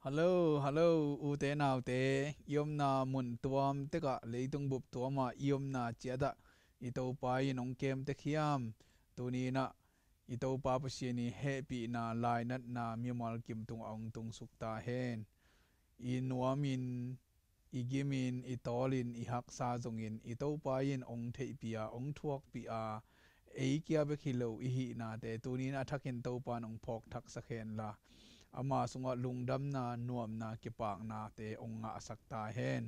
hello hello u te nào te yom na mun tuam te ka leitung bup tuama yom na cheda ito pa inong kem te khiam tuni na ito pa pa si à, à. ni happy na lainat na mimal kim tung ang tung sukta hen inwamin igimin itolin ihak sa zongin ito pa yin ong te pia ong thuak pia Ai kia be khilo ihi na te tuni na thakin to pa nong phok thak sa khen la ama sunga lungdam na nuam na kipak na te onga asakta hen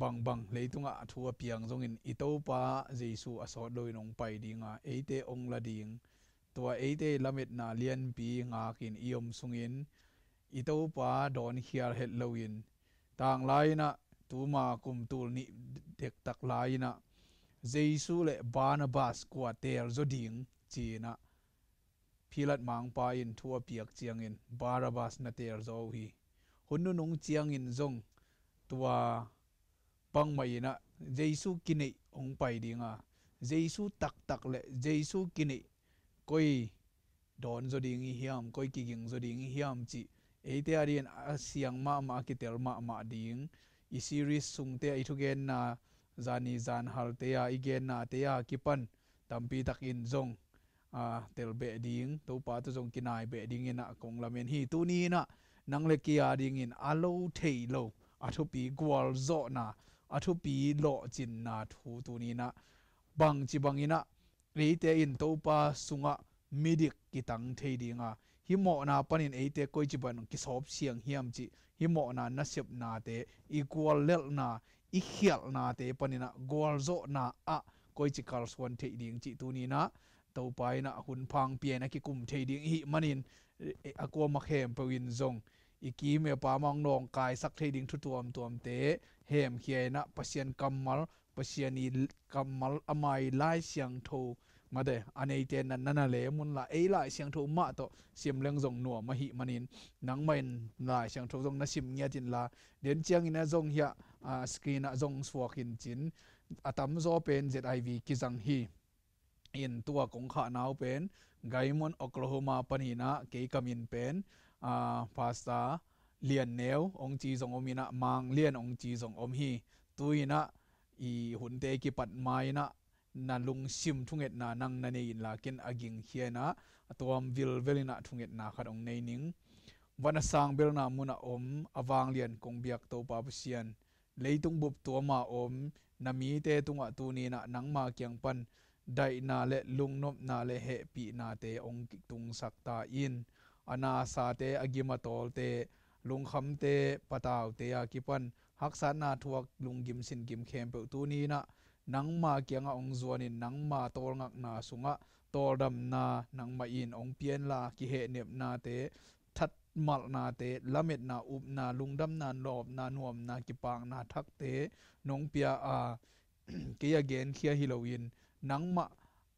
bang bang leitunga thua piang zongin itopa jesu asot loinong pai dinga eite ongla ding tua eite lamet na lian pi ngakin iom sungin itopa don hiar het loin tang laina tuma kum tul ni dek tak laina jesu le barnabas kwa ter zoding china philat mang pa in thua piak chiang in barabas na ter zo hi hunu nung chiang in zong tua pang mai na jesu kini ong pai dinga jesu tak tak le jesu kini koi don zo ding hiam koi ki ging zo ding hiam chi eite arian asiang ma ma ki tel ma ma ding i series sungte i thugen na zani zan halte ya igen na te ya kipan tampi in zong À, a tel be ding to pa to jong kinai be ding ina kong lamen hi tu ni na nang le kia ding in alo thei lo athu pi gwal zo na athu pi lo chin na thu tu ni na bang chi bang ina re te in to pa sunga midik ki tang ding dinga hi mo na panin ei te koi chi ban ki sop siang hiam chi hi mo na na sep na te equal lel na i khial na te panina gol zo na a koi chi kal swan thei ding chi tu ni na ตปายนะคุณพังเปียนะกิกุมเทดิงฮิมันินอากัวมาเขมปวินจงอีกีเมียปามองนองกายสักเทดิงทุตัวมตัวมเตเฮมเขียนะปเชียนกัมมลปเชียนีกัมมลอไมไลเสียงโทมาเดอันนี้เตนันนันเลมุนละเอลายเสียงโทมาตเสียมเลงจงหนัวมหิมันินนังไม่นลายเสียงโทจงนัชิมเงียจินลาเดินเชียงอินะจงเหียสกีนะจงสวกินจินอตัมโซเป็นเจไอวีกิจังฮีอินตัวกงขานาวเป็นไกมอนโอคลาโฮมาปนีนะเกย์กามินเป็นอ่าพาสาเลียนเนวองจีสงอมินะมังเลียนองจีสงอมฮีตุยนะอีหุนเตกิปัดไม้นะนันลุงชิมทุงเอ็ดนานังนันเองลากินอากิงเฮียนะตัวมวิลเวลินะทุงเอ็ดนาขัดองในนิงวันสังเบลนามุนอมอวางเลียนกงเบียกัวปาบเชียนเลยตุงบุบตัวมาอมนามีเตตุงอตุนีนะนังมาเกียงปันได้นาเลลุงนบนาเลเฮปีนาเตองกิตุงสักตาอินอนาสาเตอกิมาตอลเตลุงคำเตปตาวเตอากิปันหักสานาทวกลุงกิมสินกิมเคมเปตูนี้นะนังมาเกียงองจวนินนังมาตอลงักนาสุงะตอลดำนานังมาอินองเปียนลากิเฮเนบนาเต ทัดมัลนาเตละเม็ดนาอุบนาลุงดำนานรอบนานวมนากิปางนาทักเต นงเปียอาเกียเกนเคียฮิโลวิน nangma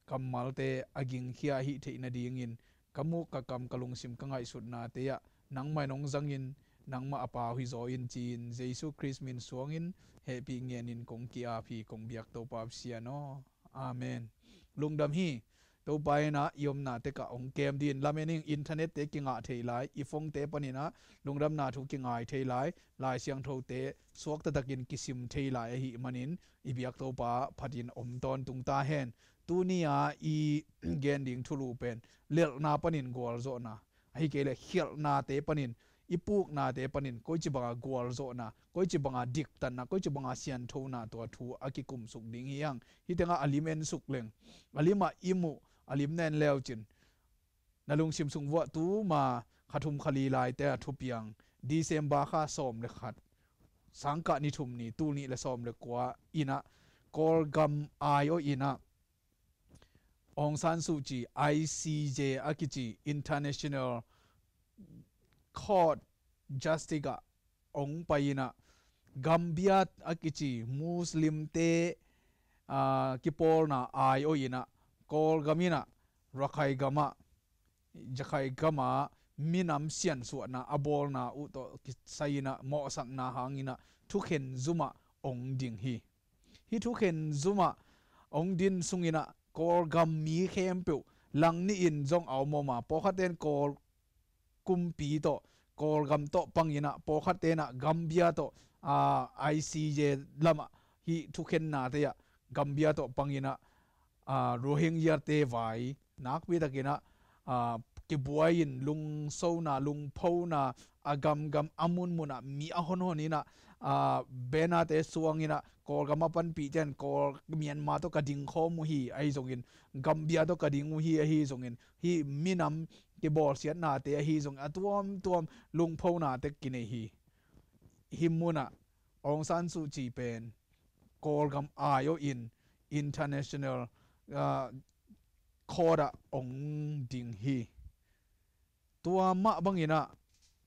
kammalte aging hia hi theina in. kamu ka kam kalung sim ka ngai sut na te ya mai nong in. zangin ma apa hui zo in chin jesu christ min suangin happy ngen in kong ki a phi kong biak to pap siano amen lungdam hi ตัวไปนะยมนาเตกะองเกมดินลาเนนิงอินเทอร์เน็ตเตกิงอาเทไลอีฟงเตปนินะลุงรำนาทูกิงอาเทไลลายเสียงโทเตสวกตะตะกินกิซิมเทไลฮิมันินอีบียกตัวปาพัดินอมตอนตุงตาเฮนตูนียอีเกนดิงทุลูเป็นเลือกนาปนินกอลโซนะให้เกลเขียลนาเตปนินอีปุกนาเตปนินก็จะบังกอลโซนะก็จะบังดิกตันนะก็จะบังเสียงโทนาตัวทูอากิคุมสุกดิ่งยังฮิตงาอลิเมนสุกเลงอลิมาอิมูอลิมแนนเลวจินนลุงชิมสุงวัตูมาขทุมคลีลายแต่ทุบยังดีเซมบาค่าสอมเลยขัดสังกะนิทุมนี่ตูนี่และสอมเลยกว่าอินะกอลกัมไอโออินะองซานสุจีีเจอากิจีนเตอร์เนชั่นแนล คอร์ดจัสติกะองไปนะกัมเบียตอากิจีมุสลิมเตอ่ากิปอลนาไอโออินะ kol gamina rakhai gama jakhai gama minam sian su na abol na u to na mo sang na hangina thuken zuma ong ding hi hi thuken zuma ong din sungina kol gam mi khem pe lang ni in jong au mo ma po khaten kol kum pi to kol gam to pangina po khatena gambia to a icj lama hi thuken na te ya gambia to pangina โรฮิงญาเตไว้นักวิยากินะกิบวยนลุงโซนาลุงพูนาอากำกำอามุนมุนะมีอาหนหนีนะเบนาเตสวงินะกอลกัมาปันปีเจนกอลเมียนมาตกระดิ่งข้อมุฮีไอสงินกัมเบียตกระดิ่งมุฮีไอสงินฮีมินำกิบอลเสียนาเตไอสงอตวมตัวมลุงพูนาเตกินไอฮีฮิมุนะองซันสุจีเป็นกอลกำอายอินอินเตอร์เนชั่นแนลคอระองดิงฮีตัวมะบังยินะ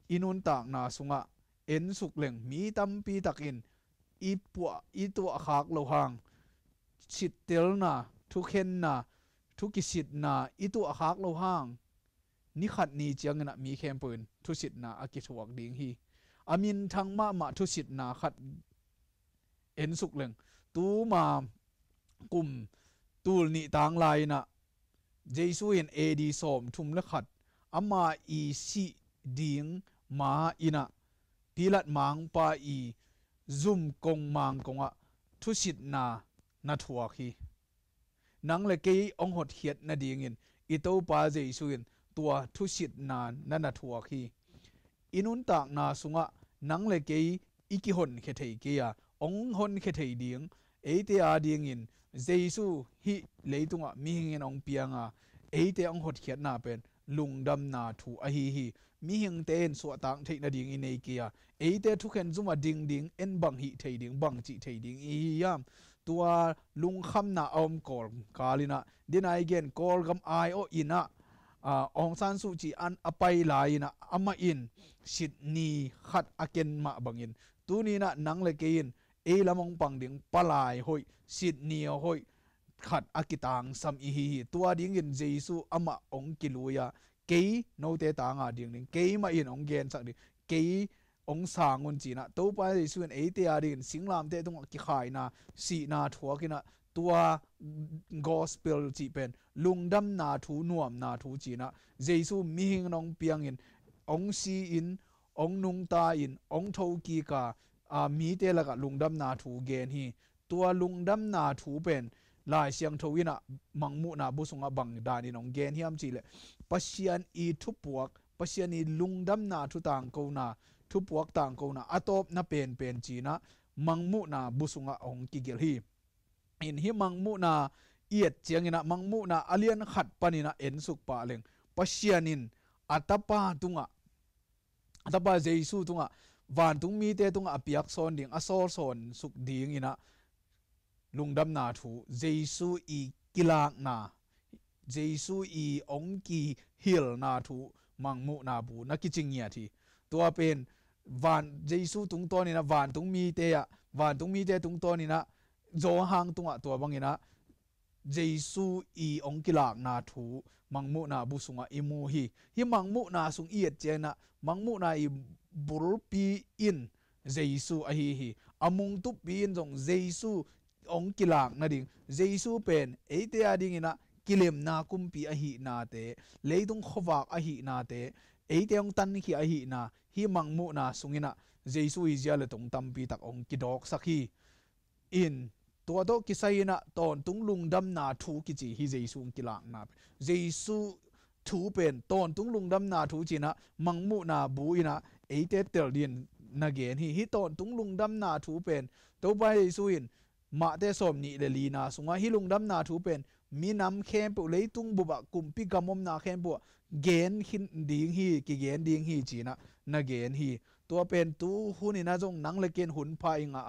อินุนตากนาสุงะเอ็นสุกเล่งมีตัมปีตักอิน อีปัว อีตัวขากโลหังชิดเตลนา ทุกเห็นนา ทุกิสิดนา อีตัวขากโลหังนิขัดนีเจียงนะมีแคมปืนทุสิตนาอากิถวกดิงฮีอามินทังมะมะทุสิตนา ขัด เอ็นสุกเล่งตัวมากุ่มตูลนี่ต่างลายนะเจสุเอ็นเอดีสอมทุมเลขัดอามาอีซีดิงมาอินะพิลัดมังปาอี zoom กงมังกงอะทุสิตนานาทัวคีนังเลเกยองหดเหียดนาดีงิน อิโตปาเจสุเอ็นตัวทุสิตนานนันทัวคีอินุนตากนาสุงะนังเลเกยอิกิหนเคเทกียองหนเทเทดีงเอทีอาดี่งินเจสุฮิเลยตุงะมีเงินองเปียงะเอทีองหดเขียนนาเป็นลุงดำนาถูอหิฮิมีมิงเตนสวตังเทนดิ่งินเอเกียเอทีทุกเห็นซุมาดิ่งดิ่งเอ็นบังฮิเทดิ่งบังจิเทดิ่งอีย่ำตัวลุงคำนาอมกอลกาลินะเดินไอเกนกอลกำไอโออินะองซานสุจิอันอภัยลายนะอามาอินสิดนีขัดอเกนมาบังอินตัวนี้นะนังเลเกิน e lamong pang ding palai hoi sit nio hoi khat akitang sam i hi tua ding in jesu ama ong kiluya ke no te ta nga ding ding ke ma in ong gen sang ding ke ong sang ngun chi na to pa jesu en e te a ding te tung ki khai na si na thua ki na tua gospel chi pen lungdam na thu nuam na thu chi na jesu mi hing nong piang in ong si in ong nung ta in ong thau ki ka มีเตลกับลุงดำนาถูเกนฮีตัวลุงดำนาถูเป็นลายเสียงทวินะมังมุนาบุสุงบังดานีนองเกนฮีัมจีเลปัชยันอีทุปวกปัชยันอีลุงดำนาทุต่างกูนาทุปวกต่างกูนาอตบนาเป็นเป็นจีนะมังมุนาบุสุงองกิเกลฮีอินฮีมังมุนาเอียดเจียงินะมังมุนาอเลียนขัดปนินะเอ็นสุกปะเลงปัชยันินอัตปาตุงะอัตปาเจสุตุงะวานตุงมีเตตุงอภิยักษ์นดิ่งอสรสนสุกดิ่งอินะลุงดำนาถูเจสุอีกิลากนาเจสุอีองกีฮิลนาถูมังมุนาบูนักกิจิงเงียทีตัวเป็นวานเจสุตุงตัวนี้นะวานตุงมีเตะวานตุงมีเตตุงตัวนี้นะโจหังตุงอะตัวบังอินะเจสุอีองกิลากนาถูมังมุนาบูสุงะอิมูฮีฮิมังมุนาสุงเอียดเจนะมังมุนาอี bur pi in jesu a hi hi amung tu pi in jong jesu ong kilak na ding jesu pen eite a ding ina kilem na kumpi a hi na te leidung khowak a hi na te eite ong tan hi a hi na hi mang mu na sungina jesu i zia le tong tampi tak ong kidok sakhi in tua do kisai na ton tung lung dam na thu ki chi hi jesu ong kilak na jesu thu pen ton tung lung dam na thu chi na mang mu na bu ina เอเตเตลินนาเกนฮีฮิตอนตุงลุงดำนาทูเป็นตัวไปสุินมาเตสมนี่เลลีนาสุงาฮิลุงดำนาทูเป็นมีน้ำเค็มปุเลยตุงบุบกุมพิกมมนาเค็มปุเกนฮินดิงฮีกิเกนดิงฮีจีนะนาเกนฮีตัวเป็นตูหุนินาจงนังเลเกนหุนพายงา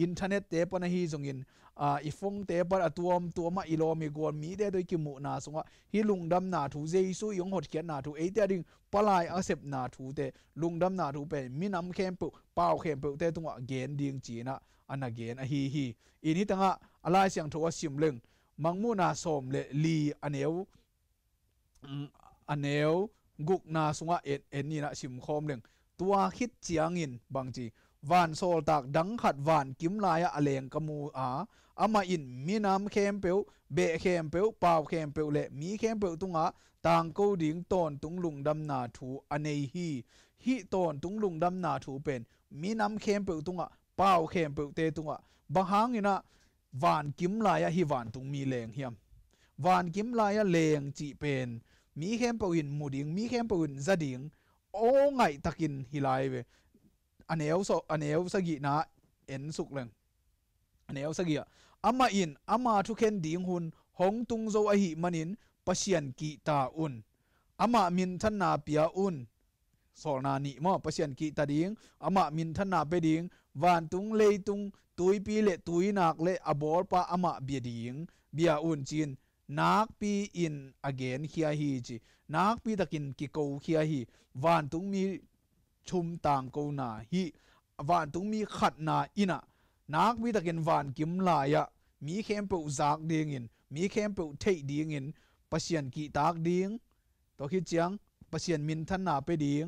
อินเทอร์เน็ตเตปนฮีจงอินอีฟงเตปัดตัวมตัวมาอีโลมีกวนมีเด้โดยกิมุนาสงะฮิลุงดำนาถูเจสุยงหดเขียนนาถูเอเตดิงปลายอาเซบนาถูเตลุงดำนาถูเป็นมินำเข้มปุเป่าเข้มปุเตตุงะเกนดิงจีนะอันนัาเกนอะฮีฮีอินี้ตั้งอะอะไรเสียงทัวซิมเลงมังมูนาสมเลลีอันเอวอันเอวกุกนาสงะเอ็นเอ็นนี่นะชิมคอมเลงตัวคิดเจียงอินบางจีวานโซลตากดังขัดวานกิมลายอะเลงกมูอาอามาอินมีน้ำเข้มเปียวเบะเข้มเปียวปาวเข้มเปียวเละมีเข้มเปียวตุงอาต่างกูดิ่งตนตุงลุงดำนาถูอเนฮีฮีตนตุงลุงดำนาถูเป็นมีน้ำเข้มเปียวตุงอาปาวเข้มเปียวเตตุงอาบางหางอินะวานกิมลายอะฮีวานตุงมีเลงเฮียมวานกิมลายะเลงจีเป็นมีเข้มเปียวอินหมูดิ่งมีเข้มเปียวอินซาดิ่งโอ้ไงตะกินฮิไลเวอันเอวสอันเอวสกีนะเอ็นสุกเลยอันเอวสกีอ่ะอามาอินอามาทุกเคนดิงหุนหงตุงโจอหิมันินปัศยันกีตาอุนอามามินทนาปิอาอุนสอนนานิมอปัศยันกีตาดิ่งอามามินทนาเปดิ่งวันตุงเลตุงตุยปีเลตุยนักเลอโบร์ปะอามาเบียดิ่งเบียอุนจินนักปีอินอเกนเฮียฮีจีนักปีตะกินกิโกเฮียฮีวันตุงมีชุมต่างกูนาฮีวานตุงมีขัดนาอินะนักวิตเกินวานกิมลายะมีเข้มเปูจากดีงิน มีเข้มเปูเทดีงินปัเชียนกีตากดีงตัวคิดเจียงปัเชียนมินทันนาไปดีง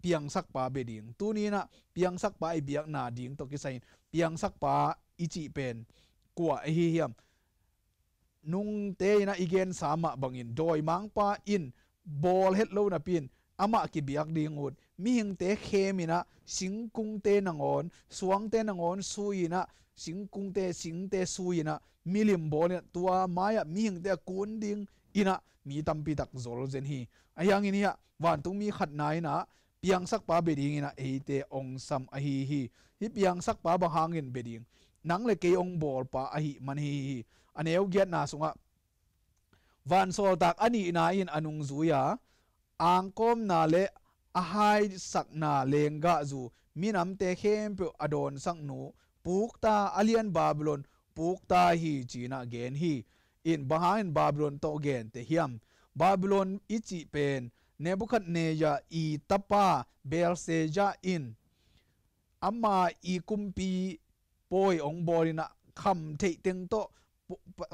เปียงสักปาเบดิงตัวนี้นะเปียงสักปาไอเบียกนาดิงตัวกิไซน์เปียงสักปาอิจิเป็นกัวไอเฮียม นุ่งเตยนะอีเกนสามะบังอินโดยมังปาอิน บอลเฮ็ดโลนะปิน อามากิเบียกดิงอุด mi hing te khemina singkung te nangon suang te nangon suina singkung te sing te suina milim bol tua maya mi hing te kun ding ina mi tampi tak zol zen hi ayang in ya wan tung mi khat nai na piang sak pa beding ina e te ong sam a hi hi hi piang sak pa bang hangin beding nang le ke ong bol pa a hi man hi hi aneu giat na sunga van sol tak ani ina in anung zuya angkom na le อาหายสักนาเลงกะจูมีน้ำเตะเข้มเปียอดอนสักหนูปุกตาอาเลียนบาบลอนปุกตาฮีจีนาเกนฮีอินบาฮานบาบลอนโตเกนเตฮิมบาบลอนอิจิเป็นเนบุคัดเนยาอีตปาเบลเซจาอินอามาอีกุมปีปอยองบอรินะคำเทเต็งโต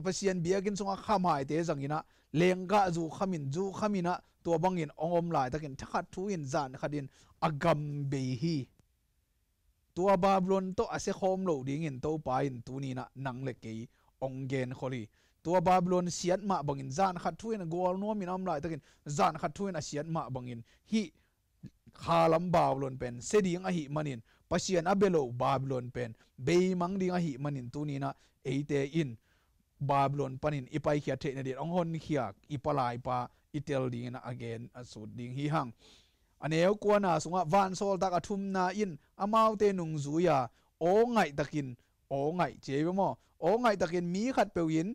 ปเสียนเบียกินสงะามหายเตะสังกินะเลงกะจูขมินจูขมินะตัวบังอินองอมลายตะกินทักทูอินจานขัดินอักำเบฮีตัวบาบลอนโตอาัยโฮมโลดิ่งอินโตปายินตูนีนะนังเล็กกีองเกนคอลีตัวบาบลอนเสียดมาบังอินจานขัดทุยนกัวนัวมีน้ำลายตะกินจานขัดทุยนเสียดมาบังอินฮีคาลัมบาบลอนเป็นเสดียงอหิมันินปัสยนอเบโลบาบลอนเป็นเบยมังดิงอหิมันินตูนีนะเอเตอินบาบลอนปันินอีไปเขียเทนเดียองฮอนเขียอีปลายปา itel ding na again asu ding hi hang aneu ko na sunga van sol tak athum na in amau te nung zuya o ngai takin o ngai che mo o ngai takin mi khat pe win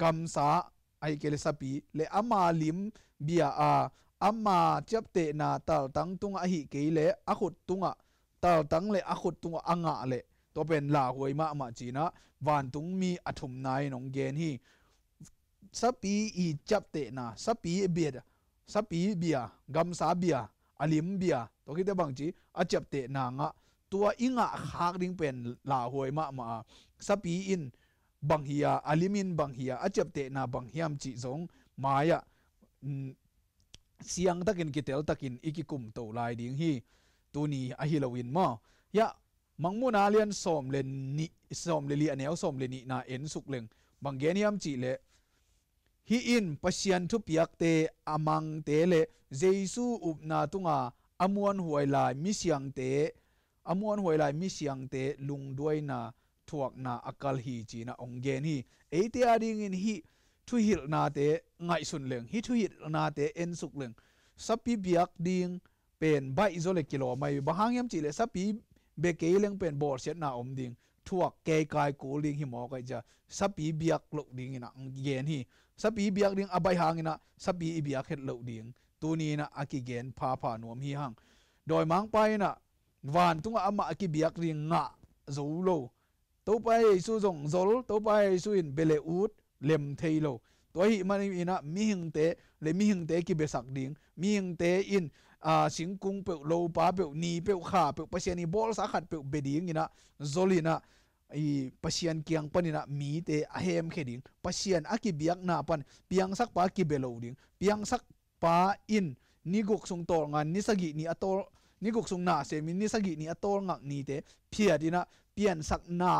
gam sa ai ke le sapi le ama lim bia a ama chap te na tal tang tunga hi ke le a khut tunga tal tang le a khut tunga anga le to pen la hoi ma ma china van tung mi athum nai nong gen hi sapi i chap te na sapi bia sapi bia gam sa bia alim bia to ki te bang chi a chap te na nga tua inga hak ding pen la hoi ma ma sapi in bang hiya alimin bang hiya a chap na bang hiam chi zong maya mm, siang takin kitel takin ikikum to lai ding hi tuni a hilowin ma ya mangmu na lian som le ni som le li anew som le ni na en suk leng bang geniam chi le hi in pasian thu piak te amang te le jesu upna tunga amuan huai lai mi siang te amuan huai lai mi siang te lung duai na thuak na akal hi chi na ong gen hi e te ading in hi thu hil na te ngai sun leng hi thu hil na te en suk leng sapi biak ding pen bai zo le kilo mai bahang yam chi le sapi be ke leng pen bor set na om ding thuak ke kai ko ling hi mo kai ja sapi biak lok ding na ong gen hi sapi biak ding abai hangina sapi ibiak het lo ding tuni na akigen pha pha nuam hi hang doi mang pai na van tunga ama aki biak ring nga zo lo to pai su zong zol to pai su in bele ut lem thei lo to hi mani ina mi hing te le mi hing te ki besak ding mi hing te in a singkung pe lo pa pe ni pe kha pe pa se ni bol sa khat pe beding ina zolina i pasian kiang panina mi te a hem khe ding pasian aki biak na pan piang sak pa ki belo piang sak pa in ni gok sung tor nga ni sagi ni atol ni gok sung na se min ni sagi ni atol ngak ni te phia dina pian sak na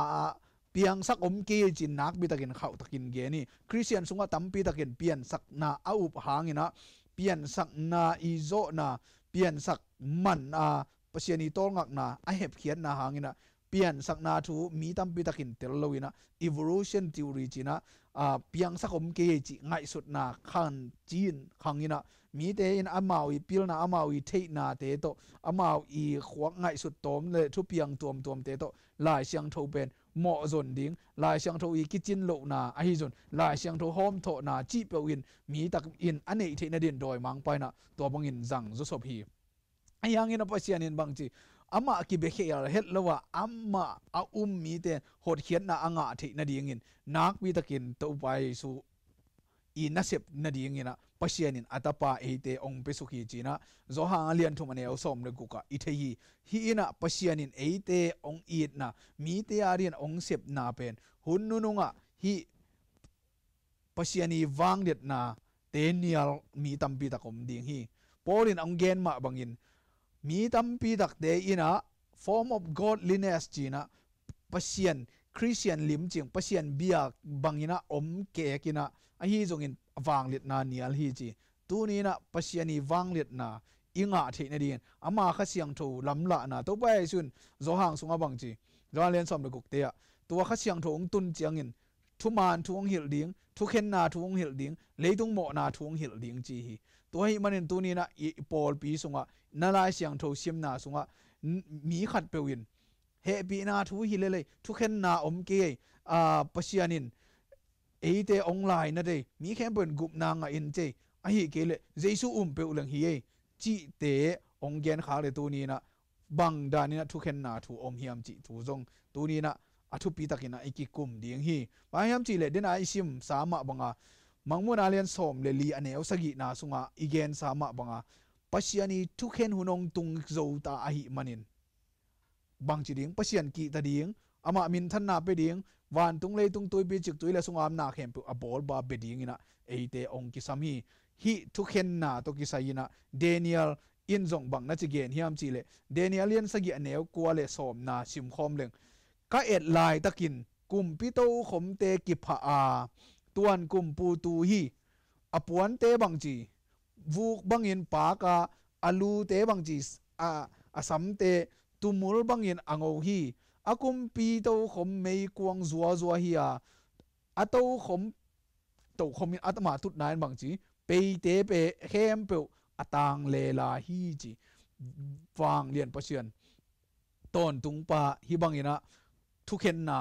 piang sak om ke chin nak bi takin khau takin ge ni christian sunga tampi takin pian sak na a up hangina pian sak na i zo na pian sak man a pasiani tol ngak na a hep khian na hangina pian sakna thu mi tam pi takin telloina evolution theory china a piang sakom ke chi ngai sut na khan chin khangina mi te in amawi pilna amawi theina te to amawi khwak ngai sut tom le thu piang tom tom te to lai siang tho ben mo zon ding lai siang tho i kitchen lo na a hi zon lai siang tho hom tho na chi pe win mi tak in anei theina din doi mang paina to bangin zang zo sop hi ayangin apa sianin bangchi ama ki be khe yar het lawa ama a um mi te hot khian na anga the na ding in nak bi takin to pai su i na sep na ding ina pasian in atapa e te ong pe su ki china zo ha lian thu mane som le guka i the hi hi ina pasian in e te ong i na mi te arian ong sep na pen hun nu nunga hi pasiani wang det na tenial mi tampi takom ding hi polin ang gen ma bangin มีตั้มปีตักเดียนะ form of godliness จีนะปัศยนคริสเตียนลิมจิงปัศยนเบียกบางยนะอมเกกินะอันฮีจงินวางเลดนาเนียลฮีจีตัวนี้นะปัศยนีวางเลดนาอิงาที่นเดีนอามาขัสียงทูลำละนะตัวไปสุนโจหังสุงอบังจีรอเลียนสมรกุกเตียตัวขัสียงทูงตุนเจียงินทุมานทวงเหิลดิงทุเขนนาทวงเหิลดิงเลยตุงโมนาทวงเหิลดิงจีฮีตัวให้มันเห็นตัวนี้นะอีปอลปีสุงอนาลายเสียงโทเสียมนาสุงะมีขัดเปวินเฮปีนาทูฮิเลเลยทุกเห็นนาอมเกยอ่าปเชียนินเอเตอองไลน์นะเดมีแค่เป็นกุบนางอินเจอฮิเกเลเจสุอุมเปวลังฮีเอจีเตองเกนขาเลตัวนี้นะบังดานี่นะทุกเห็นนาทูอมเฮียมจิทูจงตัวนี้นะอาทุปีตะกินะอีกิกุมเดียงฮีมาเฮมจิเลเดนไอซิมสามะบังอามังมุนอาเลียนสมเลลีอเนวสกินาสุงะอีเกนสามะบังอา pasiani thuken hunong tung zo ta a hi manin bang chi ding pasian ki ta ding ama min than na pe ding wan tung le tung toi bi chik tuila sungam na khem pu a bol ba be ding ina eite ong ki sami hi thuken na to ki sayina daniel in zong bang na chi gen hiam chi le daniel yan sagi aneu kwa le som na sim khom leng ka et lai takin kum pi to khom te ki pha a tuan kum pu tu hi apuan te bang chi vuk bangin paka alu te bang chi a asam te tumul bangin ango hi akum pi to khom mei kuang zua zua hi a ato khom to khom in atma tut nain bang chi pe te pe hem pe atang le la hi chi wang lien pasian ton tung pa hi bangina thuken na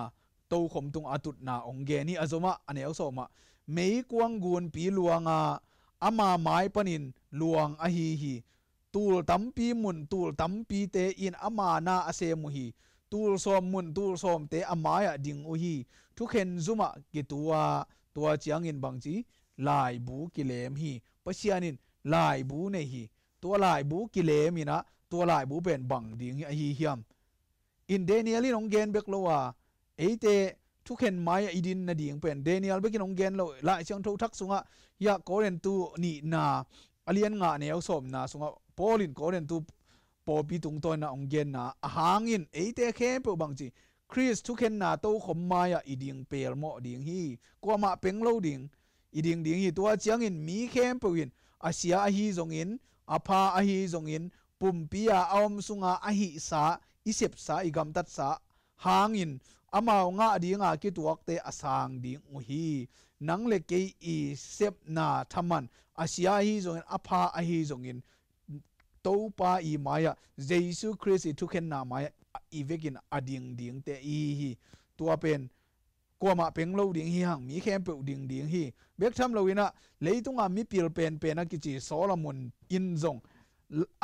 to khom tung atut na ongge ni azoma ane ma mei kuang gun pi luanga ama mai panin luang ahi hi hi tul tampi mun tul tampi te in ama na ase muhi tul som mun tul som te amaya ding u hi thu khen zuma ki tua tua chiang in bang chi lai bu ki lem hi pasianin lai bu ne hi tua lai bu ki lem ina tua lai bu pen bang ding ahi hiam in daniel in ong gen bek lowa eite ทุกเห็นไม้อีดินนาดีงเป็นเดนิเอลไปกินองเกนเลยลายเชียงทุกทักสุงะยากโกเรนตูนี่นาอเลียนงะเนี่ยสมนาสุงะโปลินโกเรนตูปอปีตุงตัวนาองเกนนาหางอินเอเตะเข้มเปบังจีคริสทุกเห็นนาโตขมมายอีดิงเปลหมอดิงฮีกัวมาเป็งโลดิงอีดิงดิงฮีตัวเชียงอินมีเข้มเปวินอาเซียอาฮีจงอินอาพาอาฮีจงอินปุ่มปียาอมสุงะอาฮีสาอิเสบสาอีกำตัดสาหางอิน amao nga di nga ki tuak te asang ding u hi nang le ke i sep na thaman asia hi zong apha a hi zong in to pa i maya jesu christ i thuken na maya i vekin ading ding te i hi tua pen kwa ma peng lo ding hi hang mi khem pe ding ding hi bek tham lo ina leitunga mi pil pen pen a kichi solomon in zong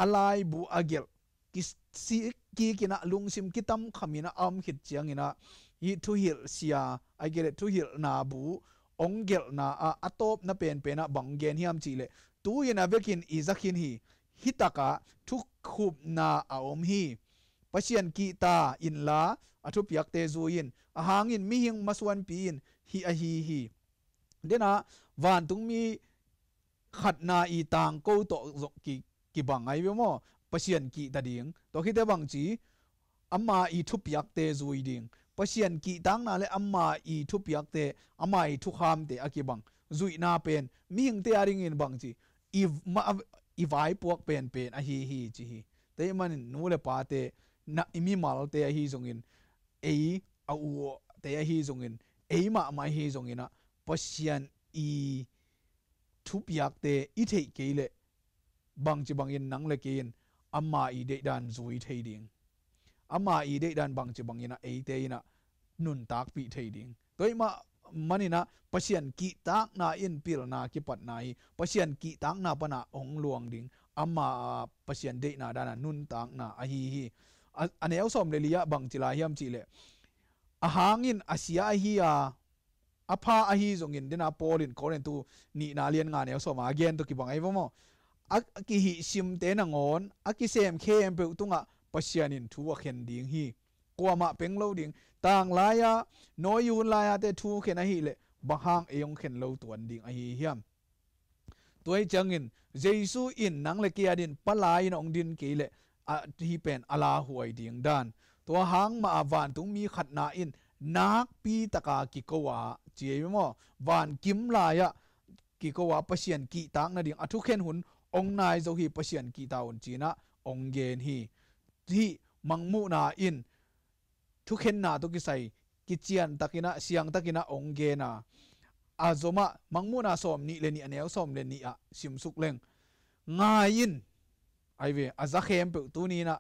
alai bu agel kis สิกีกินะลุงซิมกิตัมขมินะอัมหิดจียงินะยิทุฮิลเซียไอเกลทุฮิลนาบูองเกลนาอาอตบนาเป็นเป็นะบังเกนฮิมจีเลตูยินะเบกินอิซักินฮีฮิตากะทุกขุบนาอัมฮีปัจเจียนกิตาอินลาอาทุปยักเตจูยินอาหางินมิหิงมาสวนปีนฮีอาฮีฮีเดนะวันตุงมีขัดนาอีตางโกโตกิบังไอเวโม pasian ki ta ding to khi te bang chi amma i thu piak te zui ding pasian ki tang na le amma i thu piak te amma i thu kham te aki bang zui na pen mi hing te aring in bang chi i ma i vai puak pen pen a hi hi chi hi te man nu le pa te na imi mal te a hi zongin ei a u te a hi zongin ei ma ma hi zongina pasian i thu piak te i thei ke le bang chi bang in nang le ke in amma i de dan zui thei ding amma i de dan bang chi bang ina ei te ina nun tak pi thei ding toy ma manina pasian ki tak na in pil na ki pat nai pasian ki tak na pana ong luang ding amma pasian de na dana nun tak na a hi hi ane au som le liya bang chila hiam chi le a hangin asia hi a apa a hi zongin dena polin koren tu ni na lian nga ne so ma again to ki bang ai mo อักิฮิชิมเตนงอนอักิเซมเคมเปิตุงะปัศยานินทัวเขนดิ่งฮีกัวมาเป็งโลดิ่งต่างลายะน้อยยุนลายะเตทัวเขนฮีเลบังฮังเอยงเข็นโลตัวดิ่งไอีเฮียมตัวไอจังอินเจสุอินนังเลกีาดินปลายนองดินเกลเลอที่เป็นอลาหวยดิ่งดานตัวหังมาวานตุงมีขัดนาอินนักปีตะกากิโกวะเจียม่อวานกิมลายะกิโกวาปัศยนกิตางนาดิ่งอทุเขนหุน ông nai zo hi pasian ki ta un china ông gen hi hi mangmu na in thu khen na to ki sai ki chian takina siang takina ông ge na azoma à, mangmu na som ni leni anel som leni a sim suk leng ngai in ai ve azakhem à, pe tu ni na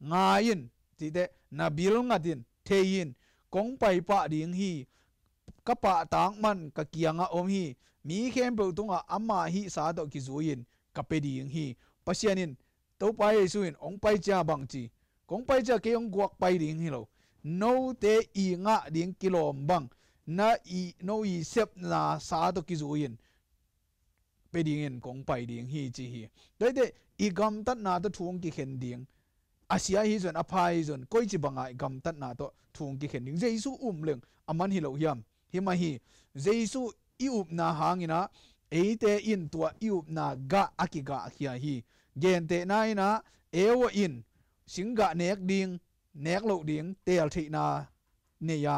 ngai in ti de nabil ngadin thein kong pai pa ding hi kapa tang man ka kianga om hi mi khem pe tunga ama hi sa do ki zuin kapedi ing hi pasianin to pai suin ong pai cha bang chi kong pai cha ke ong guak pai ding hi lo no te i nga ding kilom bang na i no i sep na sa to ki zuin pe ding en kong pai ding hi chi hi dai de i gam tat na to thuang ki khen ding asia hi zon apai zon koi chi bangai gam tat na to thuang ki khen ding jesu um leng aman hi lo hiam hi ma hi jesu i up um na hangina เอเตอินตัวอิวนากะอากิกะเฮียฮีเกนเตนายนะเอวอินสิงกะเนกดิงเนกโลดิงเตลทีนาเนีย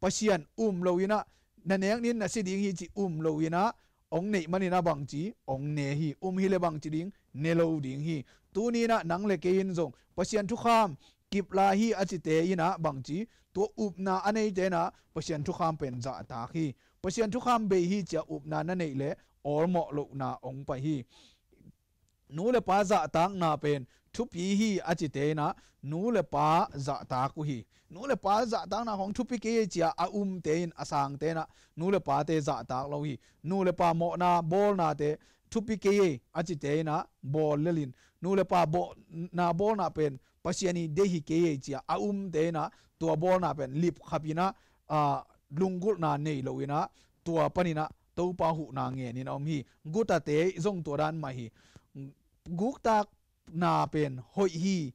ปัียันอุมโลวินะนันเนกนินนะสิดิงฮีจิอุมโลวินะองเนมันนะบังจีองเนฮีอุมฮิเลบังจีดิงเนโลดิงฮีตูนีนะนังเลเกินจงปัียันทุกขามกิบลาฮีอาจิเตยนะบางจีตัวอุบนาอันนี้เจนะปัจเจียนทุกามเป็นจ่าตาฮีปัจเจียนทุกามเบฮีจะอุบนานั่นเองลอลมอลุนาองไปฮีนูเลปาจะตังนาเป็นทุพีฮีอจิเตนะนูเลปาจะตากุฮีนูเลปาจะตังนาของทุพีเกจีอาอุมเตนอสังเตนะนูเลปาเตจะตากเราฮีนูเลปาหมอนาบลนาเตทุพีเกอจิเตนะโบลเลลิน นูเลปาโบนาบอลนาเป็นภาษานี้เดฮีเกจีอาอุมเตนะตัวโบอลนาเป็นลิบขับยนะ่าลุงกุลนาเนยเราวินะตัวปนินะ to pa hu na nge nên ông hi ta te zong to dan ma hi guk ta na pen hội hi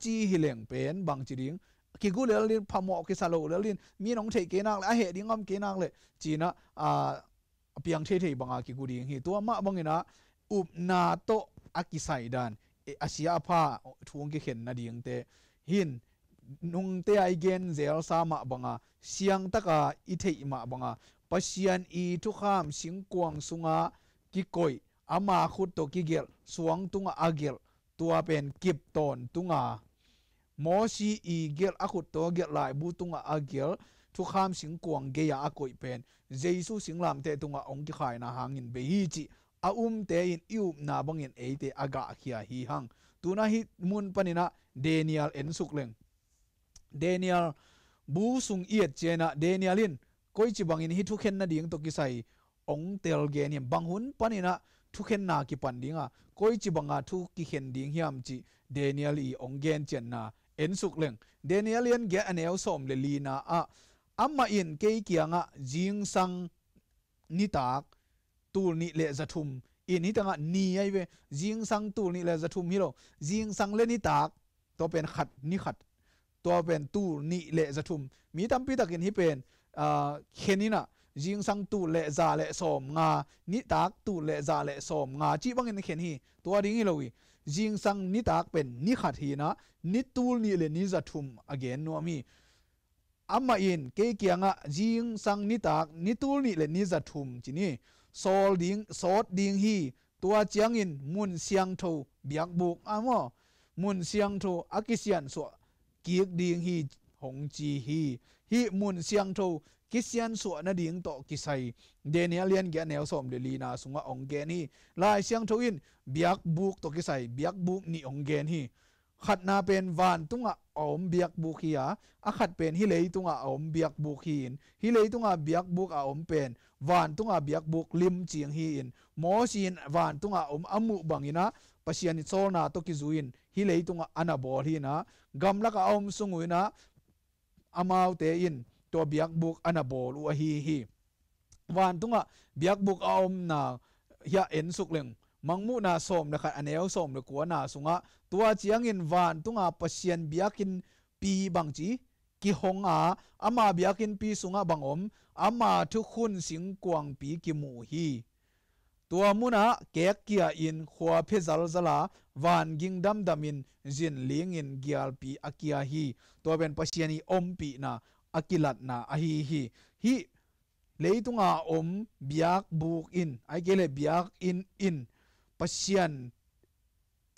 chi hi leng pen bang chi riêng khi gu le lên pha mo khi sa lo le lin mi nong kê ke nak la hệ ding ngâm kê nak le chỉ na à piang the thei banga khi gu riêng hi to ma bang na up na to akisai dan asia pha thuang ki khen na ding te hin nung te ai gen zel sa ma banga siang taka i thei ma banga pasian i thu kham sing kuang sunga ki koi ama khut to ki gel suang tunga agel tua pen kip ton tunga mo si i gel akhut to gel lai bu tunga agel thu kham sing kuang ge ya akoi pen jesu sing lam te tunga ong ki khai na hangin be hi chi a um te in iu na bang in e te aga khia hi hang tuna hi mun panina daniel en sukleng daniel bu sung iet chena danielin ก็ยิบังอินฮิทุเข็นนาดิ่งตุกิไซองเตลเกนิมบังหุนปันินะทุเข็นนากิปันดิ่งอ่ะก็ยิบังอ่ะทุกิเข็นดิ่งเฮียมจีเดนิเอลีองเกนเจนนาเอ็นสุกเลงเดนิเอลียนแกนเอลส้มเลลีนาอ่ะอัมมาอินเกย์กียงอ่ะจิงซังนิตากตูนิเลจัตุมอินฮิตังอ่ะนีไอเวจิงซังตูนิเลจัตุมฮิโรจิงซังเลนิตากตัวเป็นขัดนิขัด ตัวเป็นตูนิเลจัตุม มีตั้มปีตักินฮิเป็นเขนินะยิงสังตูเละจ่าเละสมงานิตักตูเละจ่าเละสมงาจีบังเงินเขนฮีตัวดิ้งเลยยิงสังนิตักเป็นนิขัดฮีนะนิตูลนี่เลนิจัตุมอเกนนัวมีอามาอินเกี่ยงะยิงสังนิตักนิตูลนี่เลนิจัตุมจีนี่โซลดิ้งโซดดิ้งฮีตัวเจียงอินมุนเซียงทูเบียกบุกอ้ามอมุนเซียงทูอากิเซียนสวกีกดิ้งฮีหงจีฮี hi mun siang tho kisian su na ding to kisai daniel yan ge nel som de lina sunga ong gen hi lai siang tho in biak buk to kisai biak buk ni ong gen hi khat na pen van tunga om biak buk hi a a khat pen hi lei tunga om biak buk hi in hi lei tunga biak buk a om pen van tunga biak buk lim chiang hi in mo sin van tunga om amu bangina pasian chol na to ki zuin hi lei tunga anabol hi na gamlaka om sunguina อามาวเตอินตัวเบียกบุกอันาบอลอวฮีฮีวันตุงะเบียกบุกเอาอมนาฮยเอ็นสุกเลงมังมูนาสมนะครับอันเอลสมเรือกัวนาสุงะตัวจียงอินวันตุงะปเชียนเบียกินปีบางจีกิฮงอ่ะอามาเบียกินปีสุงะบางอมอามาทุกคนสิงกวางปีกิมูฮีตัวมุนาเกียกเกียอินขัวเพจัลจลาวานกิงดัมดัมินจินลิงอินเกียลปีอากิยาฮีตัวเป็นปัศยานีอมปีนาอากิลัดนาอาฮีฮีฮีเลยตุงอาอมเบียกบุกอินไอเกเลเบียกอินอินปัศยาน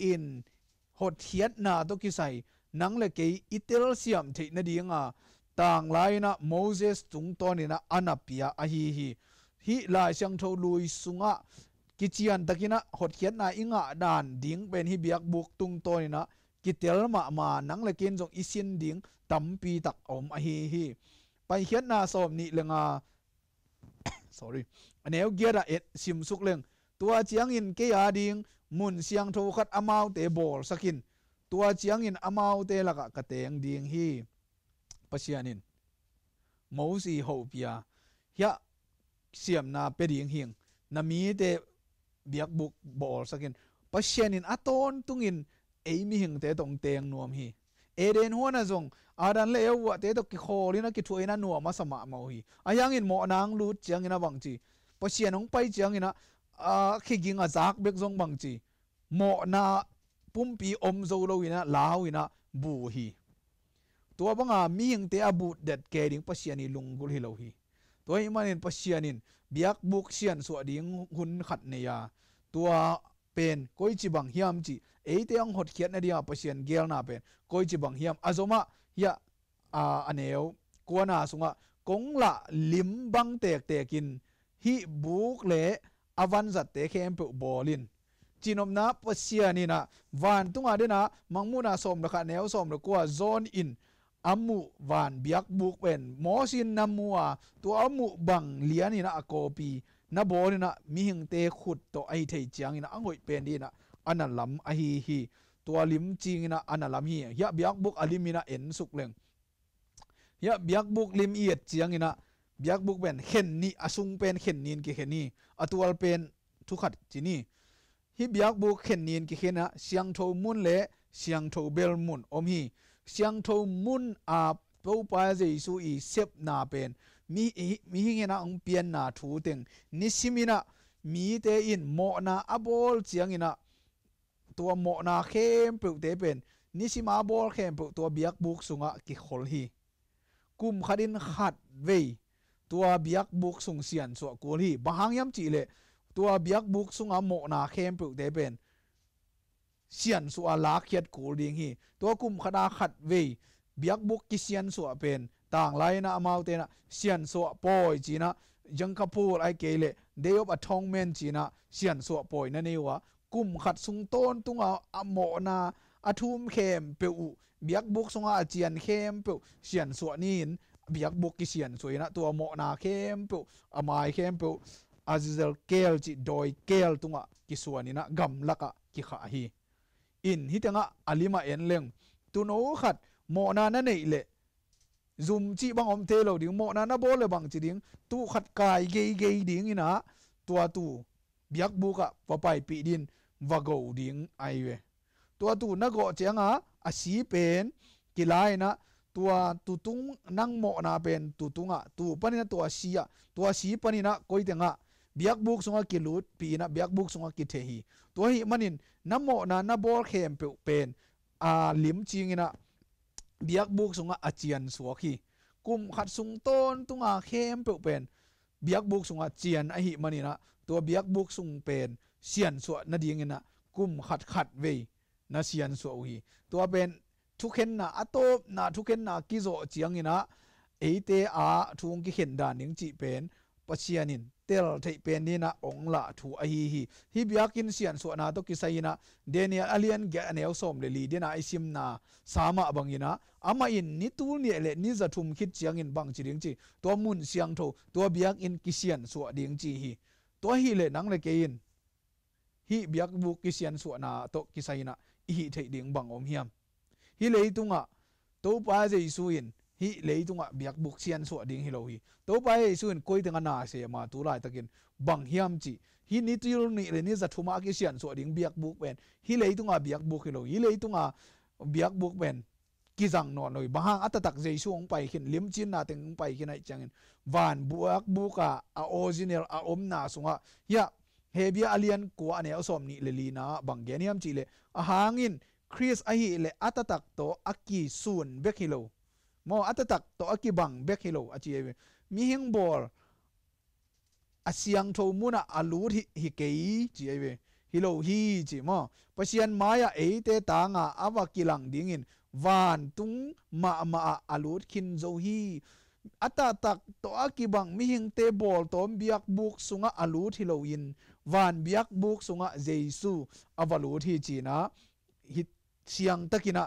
อินหดเฮียดนาตุกิไซนังเลเกอิเตลเซียมเทนดีงาต่างไลนะโมเสสตุงตอนินะอนาปียาอาฮีฮีฮีลายเซียงโทลุยสุงะกิจีันตะกินะหดเขียนนายอิงะดานดิ้งเป็นฮิเบียกบุกตุงโตนี่นะกิเตลมามานังเลกินจงอิสินดิ้งตัมปีตักอมอฮีฮีไปเขียนนาสอบนี่เลงะ sorry อันนี้เกียร์อะเอ็ดซิมสุกเลงตัวเจียงอินเกียร์ดิ้งมุนเซียงโทคัดอามาวเตบอลสกิน ตัวเจียงอินอามาวเตละกะกระเตงดิ้งฮีปะชียนินมูซีโฮปเปียฮ siam na peding hing na mi te biak buk bol sakin pasien aton tungin eimi hing te tong teng nuam hi eden huana zong adan le ewa te to ki kholina ki thuina nuama sama mau hi ayang in mo nang lu chiang ina bang chi pasien ong pai chiang ina a khiging a zak bek zong bang chi mo na pumpi om zo lo ina lao ina bu hi tua banga mi hing te abu det keding pasiani lungul hi lo hi ตัวอิมานินปัสเซียนินเบียกบุกเซียนสวดิงหุ่นขัดเนียตัวเป็นก้อยจีบังเฮียมจีเอเตียงหดเขียนนาเดียปัสเซียนเกลนาเป็นก้อยจีบังเฮียมอาจมะเฮียอาอันเอวกัวนาสุงะกงละลิมบังเตกเตกินฮิบุกเลอวันจัดเตเคมเปบอลินจีนอมนาปัสเซียนีนะวันตุงอาเดนะมังมูนาสมราคาแนวสมระกัวโซนอิน amu van biak buk pen mosin namua tu amu bang liani na akopi na boni na mihing te khut to ai thei chiang ina angoi pen di na analam a hi hi tua lim ching ina analam hi ya biak buk alimina en suk leng ya biak buk lim iet chiang ina biak buk pen hen ni asung pen hen nin ki hen ni atual pen thu khat chini hi biak buk hen nin ki hena siang tho mun le siang tho bel mun om hi siang tho mun a po pa jesu i xếp na pen mi mi hinge na ông pian na thu teng ni simina mi te in mo na abol chiang ina tua mo na khem pe te pen ni sima bol khem pe tua biak buk sunga ki khol hi kum khadin khat ve tua biak buk sung sian so ko hi bahang yam chi le tua biak buk sunga mo na khem pe te pen เสียนสัวลากเขียดกูดิงฮีตัวกุมขนาขัดเวเบียกบุกกิเสียนสัวเป็นต่างไรนะมาเตนะเสียนสัวปอยจีนะยังกพูดไอเกเลเดียบอทองเมนจีนะเสียนสัวปอยนั่นเองวะกุมขัดสุงต้นตุงเอาอโมนาอาทุมเข้มเปวเบียกบุกสงอาเจียนเข้มเปวเสียนสัวนีนเบียกบุกกิเสียนสวยนะตัวโมนาเข้มเปวอามายเข้มเปวอาจิเซลเกลจีดอยเกลตุงอ่ะกิสวนีนะกำลักะกิขาฮี in hitanga alima en leng tu no khat mo na na nei le zum chi bang om te lo ding mo na na bo le bang chi ding tu khat kai ge ge ding ina tua tu biak bu ka papai pi din và gầu điện ai về tua tu na gọ chang a a si pen ki na tua tu tung nang mo na pen tu tunga tu pani na tua si tua si pani na koi tenga บียกบุกสงกิลุดปีนะเบียกบุกสงกิเทฮีตัวฮีมันินน้ำหมอนะน้ำบอลเข้มเป็นอ่าลิมจิงนะเบียกบุกสงอาเจียนสวกีกุมขัดสุงต้นตุงอาเข้มเป็นเบียกบุกสงอาเจียนไอฮีมันินะตัวเบียกบุกสงเป็นเสียนสวนาดีงินะกุมขัดขัดเวนาเสียนสวกีตัวเป็นทุกเห็นนะอัตโตนาทุกเห็นนะกิโจเจียงนะเอเตอาทุงกิเห็นด่านิงจีเป็นปัจจัยนิน tel thei pen ni na ong la thu a hi hi hi biakin sian so na to kisai kisaina denial alien ge anel som le li dena isim na sama bangina ama in ni tu ni le ni za thum khit chiang in bang chi chiring chi to mun siang tho to biak in kisian so ding chi hi to hi le nang le ke in hi biak bu kisian so na to kisai na hi thei ding bang om hiam hi le tunga to pa je suin ฮิเลยตุงอะเบียกบุกเซียนสวดิ้งฮิโลฮิตัวไปส่วนกุยถึงนาเสมาตัวไรตะกินบังเฮียมจีฮินิตยุนี่เรนี่จะทุมากิเซียนสวดิ้งเบียกบุกเป็นฮิเลยตุงอะเบียกบุกฮิโลฮิเลยตุงอะเบียกบุกเป็นกิจังนอนหน่อยบางอัตตักใจช่วงไปขึ้นเลี้ยมจีนน่าเต็งไปขึ้นไอจังเงินวานบวกบุกอะอาออริเนลอาอมนาสุงะยะเฮเบียอเลียนกัวเนี่ยเอาสมนิเลลีน่าบังเกนิยมจีเลอาหางินคริสไอฮิเลอัตตักโตอักกส่นเบคฮิโล mo atatak to akibang bek hilo achi e mi hing bor asiang tho muna alur hi hi kei chi ewe hilo hi chi mo pasian maya e te ta nga awa kilang dingin van tung ma ma alur khin zo hi ata to akibang mi hing te bol tom biak buk sunga alut hello in van biak buk sunga jesu avalut hi na hi siang takina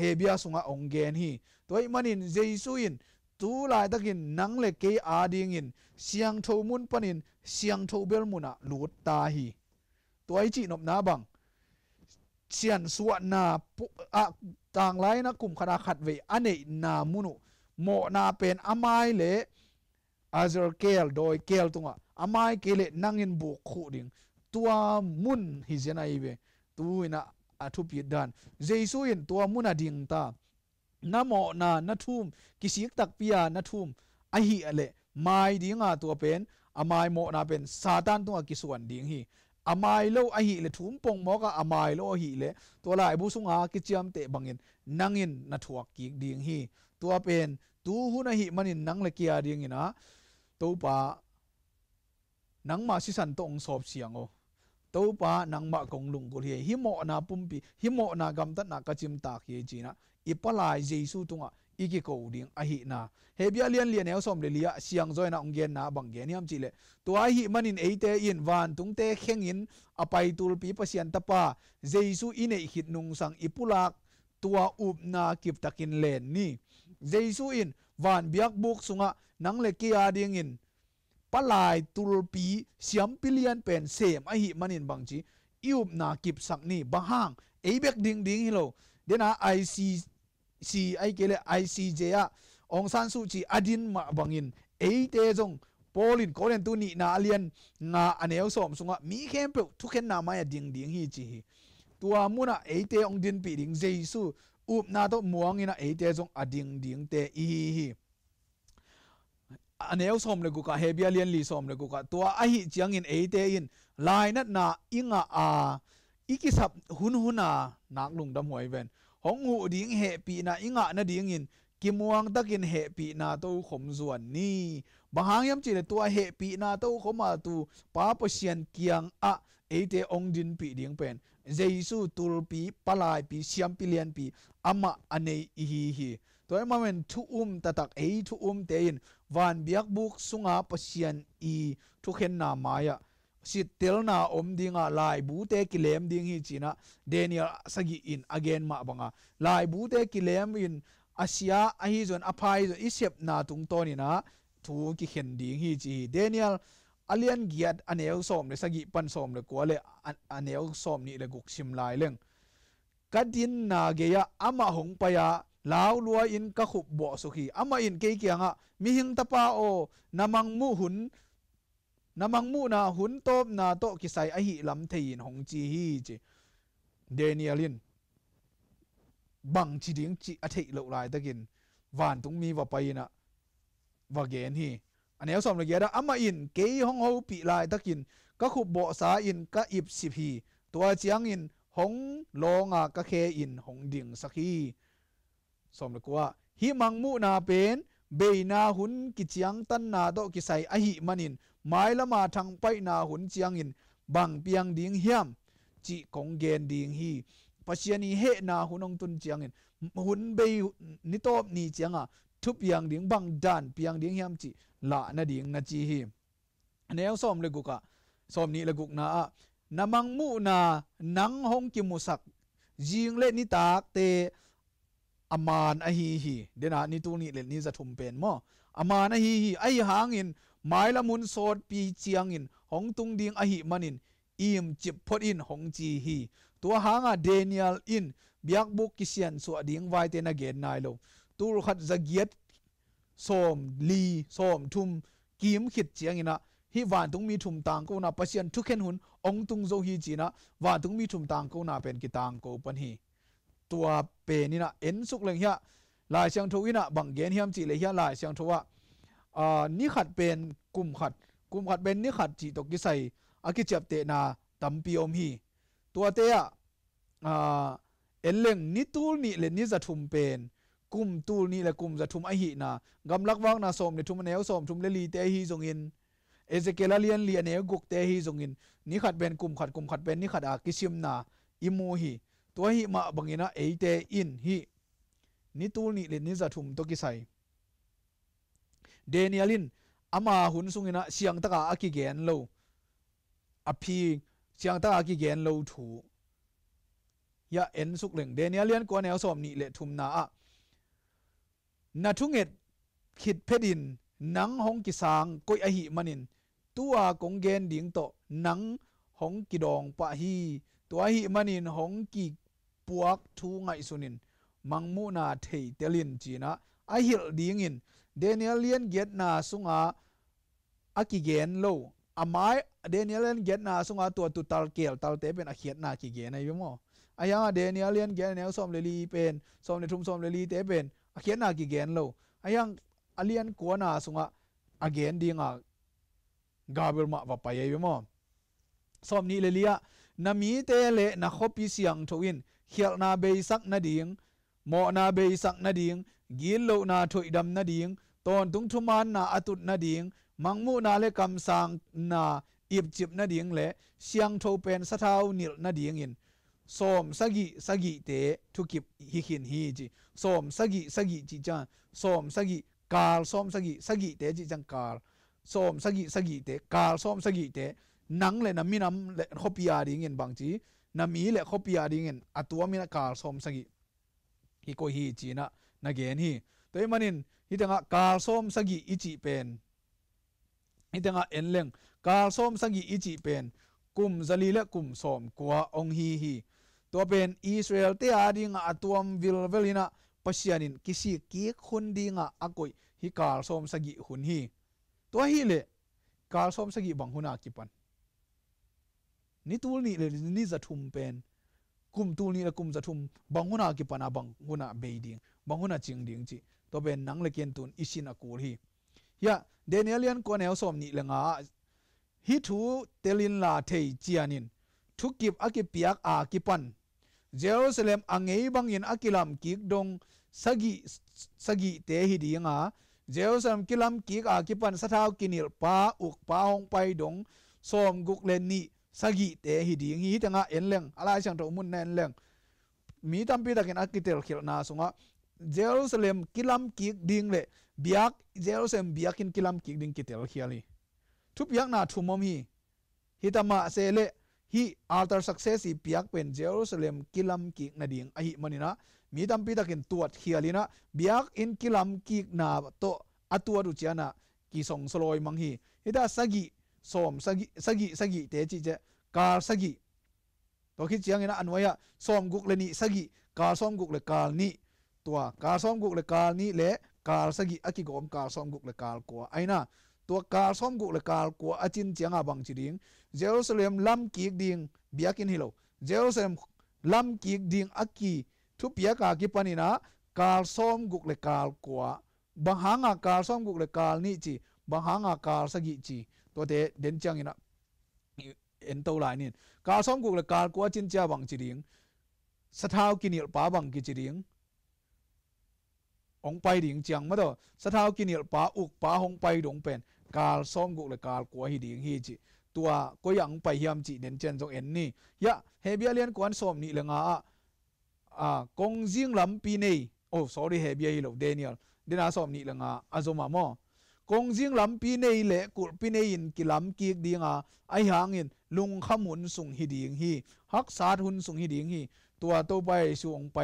hebia sunga ongen hi toy manin jeisuin tu lai takin nang le ke ading in siang tho mun panin siang tho bel muna lut ta hi toy chi nop na bang chian suwa na a tang lai na kum khana khat ve ane na munu mo na pen amai le azar kel doi kel tunga amai kele nangin bu khu ding tua mun hi jena ibe tu ina athu pi dan jesu in tua mun ading ta นโมนานทุมกิสิกตักปิยานทุมอหิอะเลไม่ดีงาตัวเป็นอามายโมนาเป็นซาตานตัวกิส่วนดีงฮีอามายโลอหิเลถุมปงมอกะอามายโลอหิเลตัวลายบุสุงากิจยมเตบังเงินนังเงินนทวกกิกดีงฮีตัวเป็น ตูหุนหิมันินนังเลกียดีงินะตูปานังมาสิสันตองสอบเสียงโอตัวปานังมะกงลุงกุเฮฮิโมนาปุ่มปีฮิโมนากำตัดนักจิมตากเยจีนะ i palai jesu tunga iki ko ding a hi na he bia lian lian e som le lia siang joina ungen na bang gen yam chile to a hi manin eite in van tung te kheng in apai tul pi pasian tapa jesu ine hit nung sang ipulak tua up na kip takin len ni jesu in van biak buk sunga nang le a ding in palai tul pi siam pilian pen sem a hi manin bang chi iup na kip sak ni bahang ebek ding ding hilo dena ic si ai kele ICJ a ong san su chi adin ma bangin ei te jong polin koren tu ni na alien na aneu som sunga mi khem pe thu khen na ma ya ding ding hi chi tua muna ei te ong din pi ding jesus up na to muang ina ei te jong ading ding te i hi hi aneu som le guka hebia lian li som le guka tua a chiang in ei te in lai nat na inga a ikisap hun huna nak lung dam hoi ven hong ngu ding he pi na inga na ding in kim wang takin he pi na to khom zuan ni bahang yam chi le tua he pi na to khoma tu pa pa sian kiang a ate ong din pi ding pen jaisu tur pi palai pi siam pi lian pi ama ane hi hi toy ma men thu um tatak ei thu um te in van biak buk sunga pasian i thu khen na maya sitel na om dinga lai bu te kilem ding hi china daniel sagi in again ma banga lai bu te kilem in asia a hi zon apai zo isep na tung toni na thu ki hen ding hi chi daniel alian giat anel som le sagi pan som le ko le anel som ni le guk sim lai leng kadin na ge ya ama hong pa lau lao lua in ka khup bo su khi ama in ke kyanga mi hing tapa o namang mu hun namak mu na hun top na to kisai a hi lam thein hong chi hi chi danielin bang chi ding chi a thei lo lai takin van tung mi wa paina wa gen hi ane som le gera ama in ke hong ho pi lai takin ka khu bo sa in ka ip si hi tua chiang in hong longa ka khe in hong ding sakhi som le kwa hi mang mu na pen เบยนาหุนกิจียงตันนาโตกิไซอหิมันินไม่ละมาทางไปนาหุนจียงอินบางเพียงดิงเฮียมจีคงเกนดิงฮีปัจัยนีเฮนาหุนองตุนจียงอินหุนเบยนิโตบนีจียงอ่ะทุบยังดิงบังดันเพียงดิงเฮียมจีละนาดิงนาจีฮีแนวส้มเลกุกะส้มนี้เลกุกนาอ่ะนามังมูนานังฮงกิมุสักยิงเล่นนิตากเตอมานอฮีฮีเดนานี่ตัวนี้เลนี่จะทุมเป็นมออมานอฮีฮีไอหางิน ไม้ละมุนโสดปีเจียงินหงตุงดิงอฮีมันินอิมจิบพดินหงจีฮีตัวหางาเดเนียลอินบียกบุกกิเซียนสวดิงไวเตนเกนนายโลตูรขัดจะเกียดสมลีสมทุมกิมขิดเจียงินะฮิวานตุงมีทุมต่างกูนาปเชียนทุกเห็นหุนองตุงโจฮีจีนะวานตุงมีทุมต่างกูนาเป็นกิตางกูปนฮีตัวเปนี่นะเอ็นสุกเลยเฮียลายเชียงทวินะบังเกนเฮียมจีเลยเฮียลายเชียงทว่าอ่านี่ขัดเป็นกลุ่มขัดกลุ่มขัดเป็นนี่ขัดจีตกิใส่อากิเจ็บเตนาตัมปีอมฮีตัวเตะอ่าเอ็นเลงนี่ตูนี่เลยนี่จะทุมเป็นกุมตูนี่แหละกุมจะทุมไอหินะกำลักว่างนาสมเนทุมแนวสมทุมเลลีเตฮีจงอินเอเซเกลาเลียนเลียนเนกุกเตฮีจงอินนี่ขัดเป็นกลุ่มขัดกลุ่มขัดเป็นนี่ขัดอากิชิมนา อิมูฮีตัวหิมาบังอนะเอเตอินฮีนิตูนี่เลนิจัตุมตกิไซเดนิอลินอามาหุนสุงินะเสียงตะกาอากิเกนโลอภีเสียงตะกาอากิเกนโลถูยาเอ็นสุกเหลงเดนิเอลินกวนแนวสอมนี่เลทุมนาอะนาทุงเอ็ดขิดเพดินนังหงกิสางก้อยอหิมันินตัวกงเกนดิ่งโตนังหงกิดองปะฮีตัวหิมันินหงกีปวกทูงไงสุนินมังมูนาเทเตลินจีนะไอหิลดิงินเดนิเอลเลียนเกตนาสุงอาอากิเกนโลอามายเดนิเอลเลียนเกตนาสุงอาตัวตุตัลเกลตัลเตเป็นอาเขียนนากิเกนไอี่โมอายังเดนิเอลเลียนเกตแนวสมเลลีเป็นสมเลทุมสมเลลีเตเป็นอาเขียนนากิเกนโลอายังอเลียนกัวนาสุงอาอาเกนดิงอากาเบลมาวบไปไอี่โมสมนี้เลลีอะนามีเตเละนักบิสียงทวิน เขียนาเบยสักนาดิงหมอนาเบยสักนาดิงกินโลนาถอยดำนาดิงตอนตุงทุมานนาอตุดนาดิงมังมูนาเลกำสังนาอิบจิบนาดิงเละเสียงทวเป็นสะเทานิลนาดิงอินสอมสกิสกิเตทุกิบฮิคินฮีจิสอมสกิสกิจิจังสอมสกิกาลสอมสกิสกิเตจิจังกาลสอมสกิสกิเตกาลสอมสกิเต nang le na minam le khopia ding in bang chi na mi le khopia ding in atua mina kal som sagi hi ko hi chi na na gen hi toy manin hi tanga kal som sagi ichi pen hi tanga enleng kal som sagi ichi pen kum zali le kum som kwa ong hi hi to pen israel te ading atuam vil velina pasianin kisi ki khundi nga akoi hi kal som sagi hun hi to hi le kal som sagi bang huna kipan ni tul ni le ni za thum pen kum tul ni la kum za thum banguna ki pana bang huna be ding banguna ching ding chi to ben nang le ken tun isin akul hi ya danielian ko ne som ni lenga hi thu telin la thei chianin thu kip aki piak a ki pan jerusalem angei bangin akilam kik dong sagi sagi te hi dinga jerusalem kilam kik a ki pan sathau kinil pa uk pa hong pai dong som guk len ni sagi te hi ding hi tanga enleng ala chang to mun nen leng mi tam pi takin akitel khil na sunga jerusalem kilam ki ding le biak jerusalem biak in kilam ki ding kitel khiali thu biak na thu mom hi hi tama se le hi altar success hi piak pen jerusalem kilam ki na ding a hi manina mi tam pi takin tuat khialina biak in kilam ki na to atua du chiana ki song soloi mang hi hida sagi สมสกิสกิสกิเตจิเจกาสกิตัวคิดเจียงนะอันวัยะสมกุกเลนิสกิกาสมกุกเลกาลนิตัวกาสมกุกเลกาลนิเลกาสกิอักิโกมกาสมกุกเลกาลกัวไอ้นะตัวกาสมกุกเลกาลกัวอจินเจียงอาบังจีดิงเยรูซาเล็มลำกีกดิงเบียกินฮิโลเยรูซาเล็มลำกีกดิงอักิทุเบียกากิปันินะกาสมกุกเลกาลกัวบางหางากาสมกุกเลกาลนิจิบางหางากาสกิจีก็เดเดนจังอีนะเอ็นโตไลายนี่กาสมกุกละกาลกาวจินจ้าบังจีเรียงสถาวกินิลป้าบังกิจีเรียงองไปดิงจังมาต่อสถาวกินิลป้าอุกป้าองไปดงเป็น กาลสมกุกละกาลกาวฮีดิงฮีจีตัวก็ยังไปยามจีเดนเจนจงเอ็นนี่ยะเฮเบียเลียนกวนสมนี่เลยงาอ่ากงจิงลำปีนี่ โอ้สอดีเฮเบียฮิโลเดนิเอลเดน่าสมนี่เลยงาอาจมาโมกงจิงลำปีนี้เละกุลปีนี้อินกิลำกีกดีงาไอหางอินลุงขมุนส่งฮีดีงฮีฮักสาดหุนส่งฮีดีงฮีตัวตัวไปส่งไป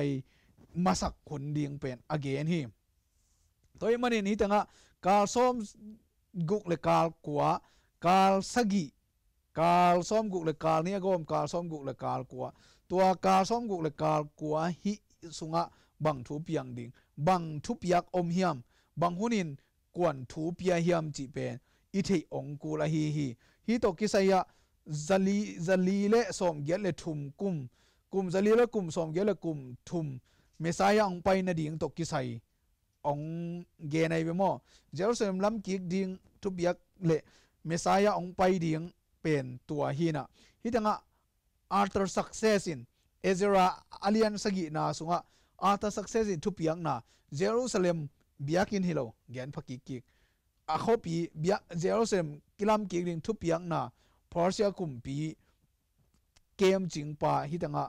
มาสักขนดีงเป็นอเกนฮีตัวอีมันอินฮิตงะกาลซอมกุกเลกาลกวัวกาลสกิกาลซอมกุกเลกาลนี่ยก็มกาลซอมกุกเลกาลกวัวตัวกาลซอมกุกเลกาลกวัวฮิสุงะบังทุบยังดิ่งบังทุบยักอมเฮียมบังหุนินกวนทูเปียฮิมจีเป็นอิทธิองกูละฮีฮีฮีตกิสัยะจะลีจะลีเลสมเกลเลทุมกุมกุมจะลีเลกุมสมเกลเลกุมทุมเมสายองไปนดิ่งตกิสัยองเกนไอเบมอเจรุสเลมลำกิกดิ่งทุบยักเลเมสายองไปดิ่งเป็นตัวฮีนะฮีตังะอาร์ตร์สักเซสิน เอเซราอาเลียนสกินาสุงะอาร์ตร์สักเซสินทุบยักนาเจรุสเลม biakin hilo gen phaki kik a khopi bia jerusalem kilam kik ring thu piak na phorsia kum pi kem ching pa hitanga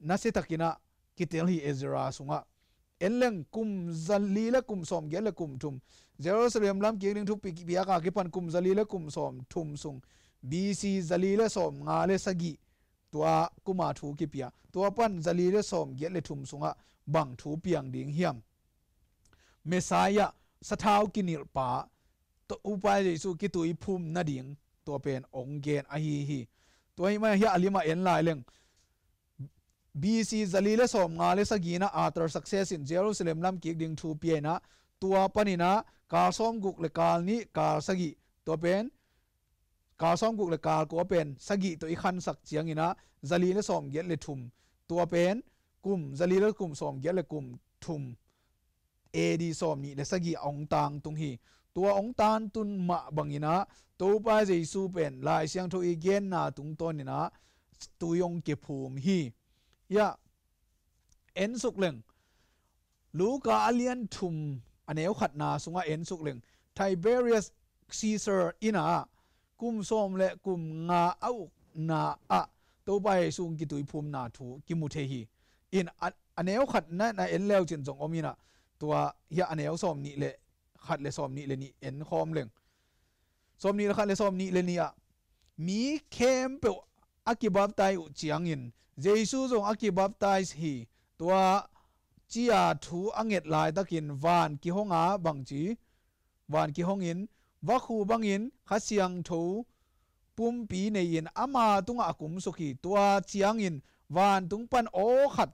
na se takina kitel hi ezra sunga enleng kum zalila kum som gela kum thum jerusalem lam kik ring thu pi biaka ki pan kum zalila kum som thum sung bc zalila som le sagi tua kuma thu ki pia tua pan zalila som gela thum sunga bang thu piang ding hiam เมสายะสถาวกินิลปาตัวอุปายเยซกิตุยภูมินาดิงตัวเป็นองเกนอฮีฮีตัวนี้มาเฮียอลิมาเอ็นไลเลงบีซีจัลีเลสอมงาเลสกีนาอาตร์สักเซสินเจรูซาเล็มลำกิกดิงทูเปียนะตัวปนินะกาซอมกุกเลกาลนี้กาสกิตัวเป็นกาซอมกุกเลกาลก็เป็นสกิตัวอีขันสักเจียงอินะจัลีเลสอมเกลเลทุม ตัวเป็นกลุ่มจัลีเลกลุ่มสอมเกลเลกลุ่มทุมเอดีสอมนี่เลสกีองตังตุงฮีตัวองตานตุนมะบังยินะตัวไปเจสูเป็นลายเสียงทุอีเกนนาตุงต้นนี่นะตุยงเก็บภูมิฮียะเอ็นสุกเลงลูกาอเลียนทุมอันเอวขัดนาสุงะเอ็นสุกเลงไทเบรียสซีเซอร์อินะกุมส้มและกุมงาเอานาอะตัวไปสูงกิตุยภูมินาถูกิมุเทฮีอินอันเอวขัดนั่นนเอ็นเลวจินจงอมินะตัวเฮียอันเนวอมนี่เลยขัดเลยอมนี่เลยนี่เอ็นคอมเลงอมนี่ลขัดเลยอมนี่เลยนี่อ่ะมีเคมเปอักิบับไตอุจียงอินเจสุทรงอักิบับไตสีตัวจียทูอังเกตลายตะกินวานกิฮงอาบังจีวานกิฮงอินวักคูบังอินขัดเสียงทูปุ่มปีในอินอามาตุงอากุมสุขีตัวเจียงอินวานตุงปันโอขัด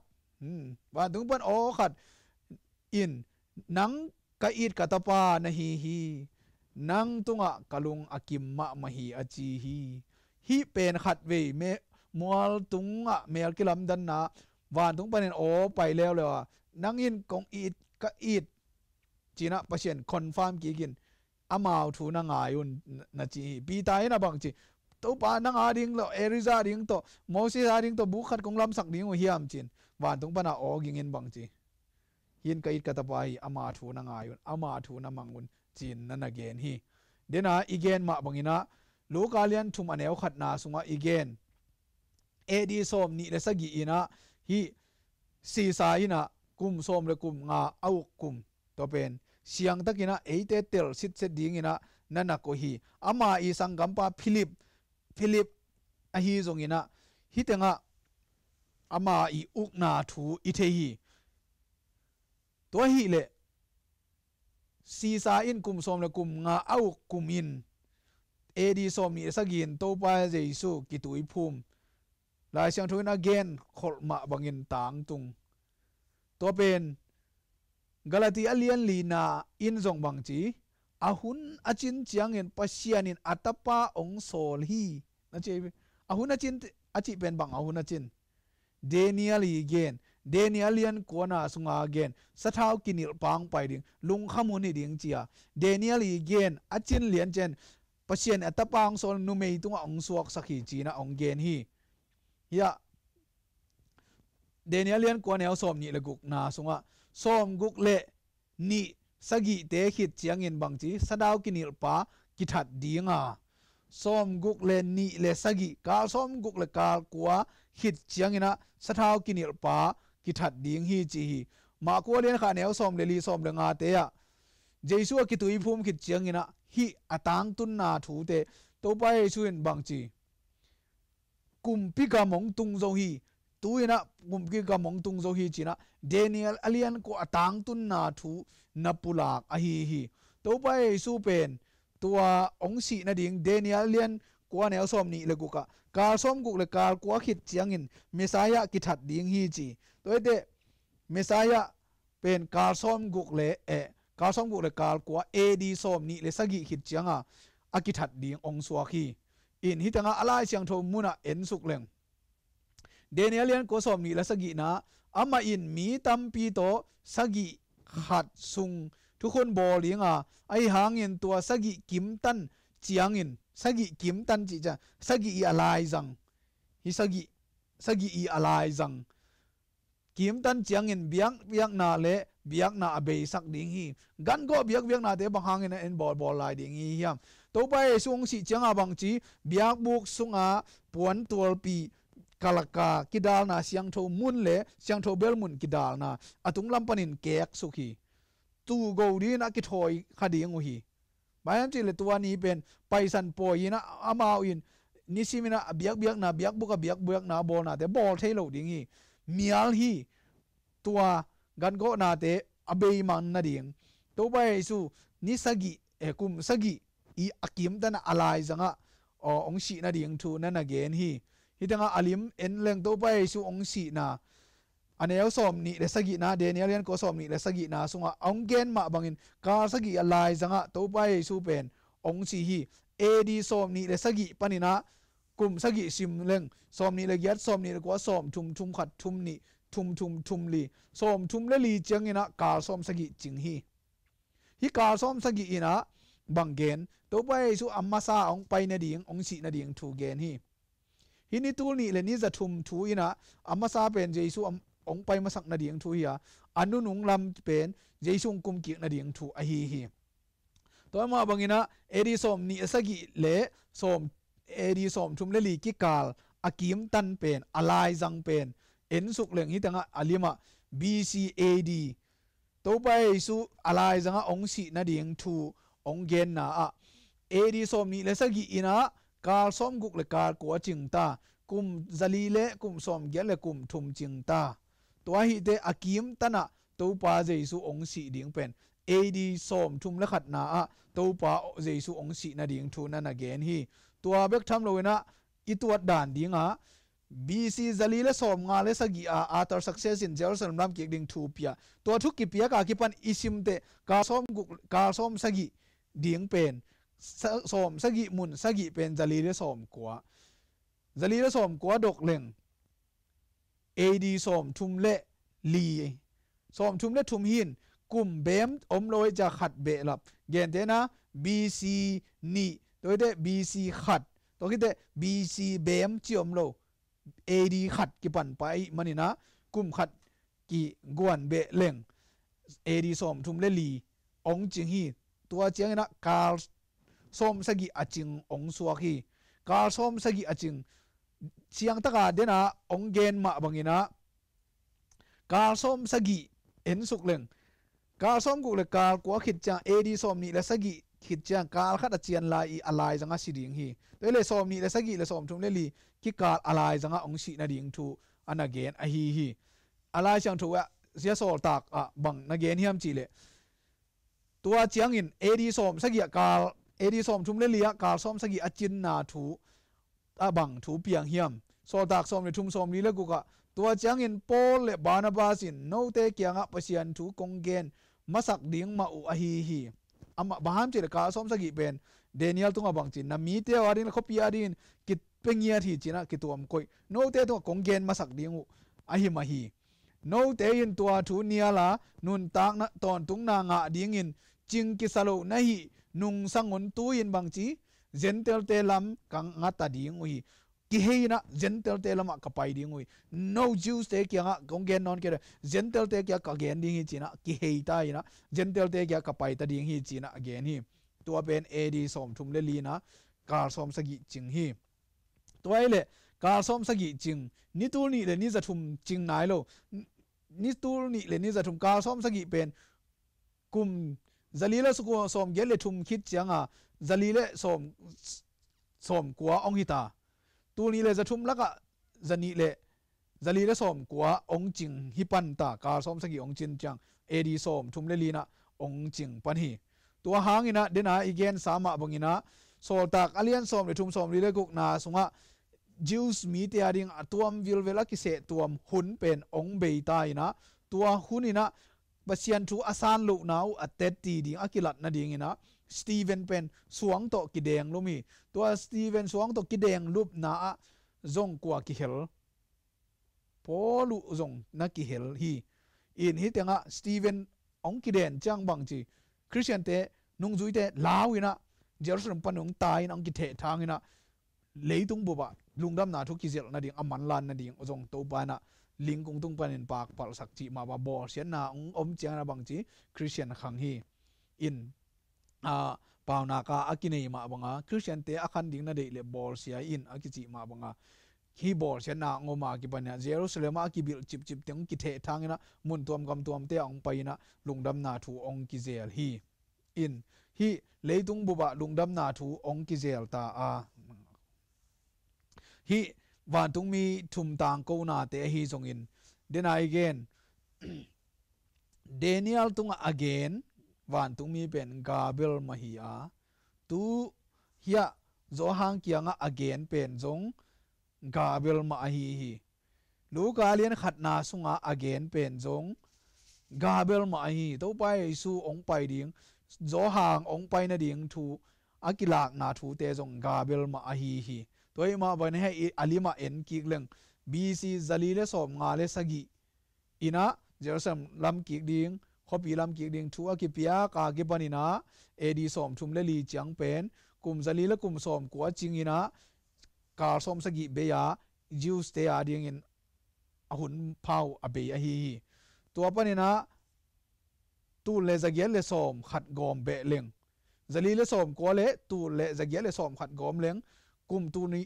วานตุงปันโอขัด in nang kait katapa na hi hi nang tunga kalung akim ma mahi achi hi hi pen khat ve me mual tunga mel kilam dan na wan tung panen o pai lew lewa nang in kong it ka it china pasien confirm ki gin amao thu na nga yun na chi pi tai na bang chi to pa na nga ding lo eriza ding to mosi ding to bu khat kong lam sak ding hiam chin wan tung pana o gingin bang chi ยินกิดกตบายอามาทูนังายุนอามาทูนังมังุนจีนนันเกนฮีเดนาอีเกนมาบังอินะลูกาเลียนทุมอเนวขัดนาสุมาอีเกนเอดีสมนีเลสกีอินะฮีซีสายนะกุมสมเลกุมงาเอากุมตัวเป็นเสียงตะกินะเอเตเตลสิทเสดียงอินะนันนักโอฮีอามาอีสังกัมปาฟิลิปฟิลิปอฮีสงอินะฮิตงะอามาอีอุกนาทูอิเทฮีตัวฮิเลซีซาอินกุมสมและกุมงาเอากุมินเอดีสมีสกินตัวไปเจสุกิตุยภูมิลายเสียงทุนกเกนขลมาบังินต่างตุงตัวเป็นกาลาติอาเลียนลีนาอินจงบังจีอาหุนอาจินเจียงเงินปัสยานินอัตปาองโซลฮีนั่นเจอาหุนอาจินอาจิเป็นบังอาหุนอาจินเดนิเอลีเกนเดนิเอลียนกวนาสุงาเกนสัทาวกินิลปังไปดิงลุงขมุนิดิงเจีย เดนิเอลีเกนอจินเลียนเจนปเชียนอตปังโซนุเมตุงอองสวกสกฮีจีนะองเกนฮียะเดนิเอลียนกวนเอลสอมนิเลกุกนาสุงะสอมกุกเลนิสกิเตขิดเจียงเงินบางจีสัทาวกินิลปากิทัดดีงาสอมกุกเลนิเลสกิกาสอมกุกเลกาลกัวขิดเจียงเงินะสัทาวกินิลปา ki that ding hi chi hi ma ko len kha neo som le li som le nga te ya jesu ki tu phum ki chiang ina hi atang à tun na thu te to pa yesu in bang chi kum pi ka mong tung zo hi tu ina kum pi ka mong tung zo hi china daniel alian ko atang à tun na thu na pulak a à hi hi to pa yesu pen tua ong si na ding daniel alian kwa ne som ni le guka kar som guk le kar kwa khit chiang in mesaya ki that ding hi chi ตัวเดเมสายะเป็นกา์ซ้อมกุกเลเอกา์ซ้อมกุกเลกาลกัวเอดีซอมนี่เลสกิขิดเจียงอ่ะอากิทัดดีงองสวาคีอินฮิตังอาลายเชียงโทมุนะเอ็นสุกเลงเดเนียเลียนก็ซอมนี่เลสกินะอามาอินมีตัมปีโตสกิขัดซุงทุกคนบอกเลยงอ่ะไอหางเงินตัวสกิกิมตันเจียงเงินสกิกิมตันจีจ้ะสกิอีอะไรจังฮิสกิสกิอีอะไรจัง kiếm tan chiang in biang biang na le biang na be sak ding hi gan go biak biak na te bang hang in en bol bol lai ding hi hiam to pai sung si chang abang chi biak buk sunga puan tol pi kalaka kidal na siang tho mun le siang tho bel mun kidal na atung lam panin kek sukhi tu go ri na ki thoi khadi ngu hi bayam chi le tuwa ni pen paisan po ina amao in nisimina biak biak na biak buka biak biak na bol na te bol thei lo ding hi mial hi tua gan go na te abei man na ding to bai su ni sagi e kum sagi i akim dana alai zanga o ong si na ding thu na na gen hi hitanga alim en leng to bai su ong si na anel som ni le sagi na daniel yan ko som ni le sagi na sunga ong gen ma bangin ka sagi alai zanga to bai su pen ong si hi ad som ni le sagi panina กลุ่มสกิชิมเร่งซอมนี่ละเอียดซอมนี่เลยกว่าซอมทุมทุมขัดทุมนี่ทุมทุมทุมลีซอมทุมลลลีเจียงอินะกาซอมสกิจิงฮีฮิกาซอมสกิอินะบังเกนตัวไปส้อัมมาซาองไปนาดีงองศีนาดีงถูเกนฮีฮินี่ตูนี่เลยนี่จะทุมทูอินะอัมมาซาเป็นเจส้องไปมาสักนาดีงทูเฮียอันนุนุงลำเป็นเจสู้กุมกิกนาดีงทูอฮีฮีตัวมาบังอินะเอริซอมนี่สกิเลซอมเอดีสอมชุมเลลีกิกาลอากิมตันเป็นอะไรจังเป็นเอ็นสุกเลงฮิตังอาลิมะ BCAD ตัวไปสุอะไรจังองสีนาดิ่งทูองเกนนาอะเอดีสอมนี้เลสกีอินะกาลสอมกุกเลกาลกัวจิงตากุมจัลีเลกุมสอมเกลเลกุมทุมจิงตาตัวฮิเตอากิมตันะตัวปาเจสุองสีดิ่งเป็น AD som thum la khat na a to pa jesu ong si na ding thu na na gen hi ตัวเบกทำเลยนะอีตัวด่านดีงะ BC จะลีเลสอมงาเลสกีอาอาตอรสักเซสินเจอร์สันรามเกียดิงทูเปียตัวทุกกิเปียกากิปันอิซิมเตกาสอมกุกาสอมสกีดิ่งเป็นสอมสกีมุนสกีเป็นจะลีเลสอมกัวจะลีเลสอมกัวดกเล่ง AD สอมทุมเละลีสอมทุมเละทุมหินกลุ่มเบมอมลอยจะขัดเบลับเกณฑ์เทนะ BC นี่ตัวเด็บีซีขัดตัวคิดเดบีซีเบมเจีอมโลเอดีขัดกี่ปันไปมันนี่นะกุมขัดกี่กวนเบะเล่งเอดีสมทุมเลลีองจิงฮีตัวเจียงนะกาลสมสกิอาจิงองสวกฮีกาลสมสกิอาจิงเชียงตะกาเดนะองเกนมาบังอินะกาลสมสกิเอ็นสุกเล่งกาลสมกุเลกาลกัวขิดจางเอดีสมนี่และสกิคิดเจยงกาลขัดเจียนลายอีอะไรจังอ่ะสิดิ่งฮีตัวเลสอมนี่เลสกิเลสอมทุ่งเลลีกิกาลอะไรจังอ่ะองศีนาดิ่งทูอันนักเกณฑ์อฮีฮีอะไรจังถูก่ะเสียสอตักอ่ะบังนักเกณฑ์เฮียมจีเลตัวเจียงอินเอดีสอมสกิกาลเอดีสอมทุ่มเลลีกาลสอมสกิอจินนาทูอ่ะบังทูเปียงเฮียมสอตักสอมเลทุ่มสอมนี่เลกูกะตัวเจียงอินโปลเลบานาบาสินโนเตกียงอ่ะเปเชียนทูกงเกณฑ์มาสักดิ่งมาอุอฮีฮี ama baham che ka som sa gi pen daniel tunga bang chin na mi te warin kho pia din kit pengia thi china ki tuam koi no te to kong gen masak dingu ahi ma no te in tua thu niala nun tak na ton tung na nga ding in ching ki salo na hi nung sangon tu in bang chi zentel te lam kang nga ta ding hi ki heina gentle te lama kapai dingui no jews te kya gonggen non ke gentle te kya ka gen ding hi china ki heita ina gentle te kya kapai ta ding hi china again hi tua ben ad som thum le lina kar som sagi ching hi toile kar som sagi ching ni tu ni le ni za thum ching nai lo ni tu ni le ni za thum kar som sagi pen kum zalila su ko som gel le thum khit changa zalile som som kwa ong hita ตูนี้เลยจะชุมแล้วก็จะนี่เลยจะลีเลยสมกัวองจิงฮิปันตากาสมสกีองจินจังเอดีสมชุมเลลีนะองจิงปันฮีตัวหางินะเดนาอีเกนสามะบงินะโซตักอเลียนสมเลยชุมสมลีเลยกุกนาสุงะจิวส์มีเตียดิงตัวมวิลเวลกิเสตัวมหุนเป็นองเบยตายนะตัวหุนินะบัเชียนทูอาซานลุนาวอเตตีดิงอากิลัดนาดิงินะสตีเวนเป็นสวงโตกิเดงลุมีตัวสตีเวนสวงโตกิเดงลุบหนาจงกวกิเฮลพอลุจงนักกิเฮลฮีอินฮิเังะสตีเวนองกิเดนจังบังจีคริสเตียนเตนุงจุยเตลาวินะเจรสซามปนุงตายนังกิเททางินะเลยตุงบุบะลุงดำนาทุกิเซลนาดิ่งอมันลานนาดิ่งจงโตปานะลิงคงตุงปานินปากปัลสักจีมาบาบอเสียนาองอมเจียงนะบังจีคริสเตียนขังฮีอิน a pauna ka akine ma banga christian te akhan ding na de le ball sia in akichi ma banga hi ball sia na ngoma ki panya jerusalem a ki bil chip chip teng ki the thangina mun tuam gam tuam te ong paina lungdam na thu ong ki zel hi in hi leitung buba lungdam na thu ong ki zel ta a hi van tung mi thum tang ko na te hi zong in then again daniel tung again van tung mi pen gabel ma tu hia zo hang kianga again pen zong gabel ma hi hi lu ka lian khat na sunga again pen zong gabel ma hi to pai su ong pai ding zo hang ong pai na ding thu akilak na thu te zong gabel ma hi hi toy ma ban he alima en ki leng bc zalile som nga le sagi ina jersam lam ki ding กปีลำกีดิงทัวกิปยากากิบันินาเอดีสอมทุมเลลีจียงเป็นกลุ่มจลีและกลุ่มสอมกัวจิงินะกาสอมสกิเบียจิวสเตียดิ่งินหุนเผาอเบียฮีตัวปนินะตูเลจะเกียเลสอมขัดกอมเบเลงจลีและสอมกัวเลตูเลจะเกียเลสอมขัดกอมเลงกลุ่มตูนี้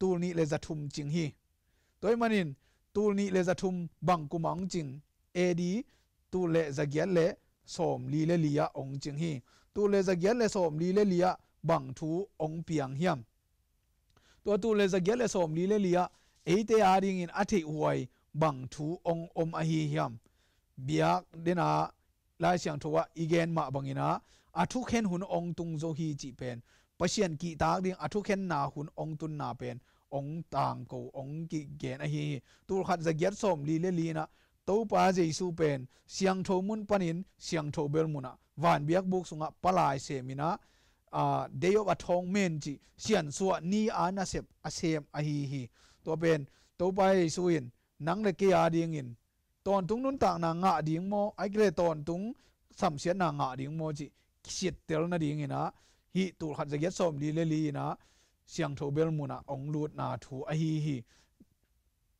ตูนี้เลจะทุมจิงฮีตัวมันินตูนี้เลจะทุมบังกุมังจิงเอดีตูเลจะเกียนเลสมลีเลลียาองจึงฮีตูเลจะเกียนเลสมลีเลลียาบังทูองเปียงเฮียมตัวตูเลจะเกียนเลสมลีเลลียาเอเตอาริงินอัติอวยบังทูองอมอหีเฮียมเบียกเดนาลายเสียงทว่าอีเกนมาบังินาอาทุเคนหุนองตุงโจฮีจีเป็นปะเชียนกีตากดิงอาทุเคนนาหุนองตุนนาเป็นองต่างกูองกีเกนอหีตูขัดจะเกียนสมลีเลลีนะตัวปาใจสูเป็นเสียงโทมุนปนินเสียงโทเบลมุนะวันเบียกบุกสุงะปลายเสมินะาเดียวอัทองเมนจีเสียงสวนนีอานาเซพอาเซมอาฮีฮีตัวเป็นตัวไปสูอินนังเลกียาดีงินตอนตุงนุนต่างนางะดีงโมไอเกลตอนตุงสัมเสียนางะดีงโมจีเสียดเตลนาดีงินะฮีตูขัดจะยัดสมดีเลลีนะเสียงโทเบลมุนะองลูดนาทูอาฮีฮี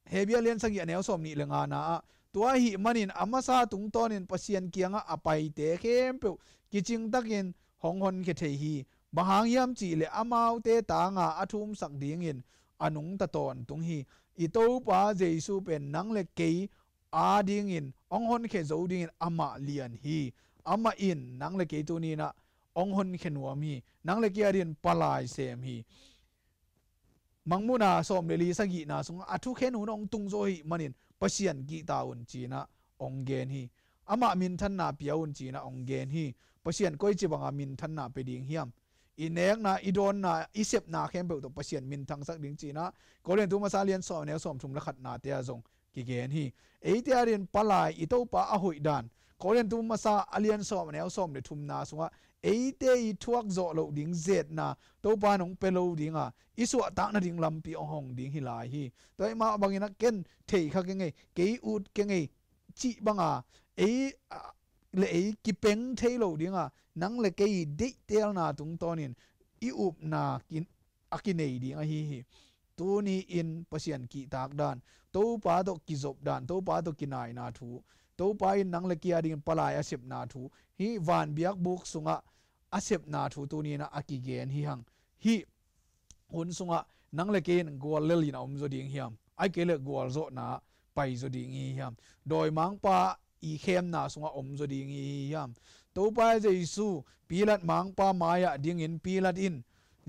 เฮเบียเลียนสังเกตแนวสมนี่เลงานะะตัวหิมันินอามาซาตุงตอนินปัสยันเกียงอาไปเตะเข้มเปียวกิจิงตักินหงหนเกเทฮีบางางยามจีเลอามาเตตางาอาทุมสักดิ่งินอนุงตะตอนตุงฮีอิโตปาเจสุเป็นนังเล็กเกยอาดิ่งินองหนเขโจดิ่งินอามาเลียนฮีอามาอินนังเล็กเกยตัวนี้นะองหนเขนัวมีนังเล็กเกยดินปลายเซมฮีมังมุนาสอมเลลีสกีนาสงอาทุเขนูนองตุงโจหีมันินปชียนกีตาอุนจีนะองเกนฮีอามามินทันนาเปียอุนจีนะองเกนฮีปชียนก้อยจีบังอามินทันนาเปดิ่งเฮียมอินเนงนาอีโดนนาอีเซบนาเข้มเปิดตัวปชียนมินทังสักดิ่งจีนะก็เรียนทุมาซาเรียนสอนแนวสอนชุมละขัดนาเตียทรงกีเกนฮีเอเตียเรียนปลายอีโตปะอหุยดานก็เรียนทุมาซาเรียนสอนแนวสอนเดทุมนาสุวะ ấy thế ý thuốc dọ lộ đỉnh dệt na tàu pa nong pe lâu đỉnh à ý sụa tạc na đỉnh lâm pi ông hồng đỉnh hi lai hi tôi mà bằng ina ken thể khắc cái ngay cái út cái ngay chị bang à ấy à, lệ ấy kí beng thế lộ đỉnh à nắng lệ cái đích tel na tung to nín ý ụp na kín akinei đỉnh à hi hi tu ni in pasien ki tak dan tàu pa to ki zop dan tàu pa to ki nai na thu tàu pa in nang lệ kia đỉnh palai asip na thu hi van biak buk sunga asep na thu tu ni na aki gen hi hang hi hun sunga nang le ken gol le lin om um zo ding hiam ai ke le gol zo na pai zo ding hi hiam doi mang pa i khem na sunga om um zo ding hi hiam to pa jesu pilat mang pa maya ding in pilat in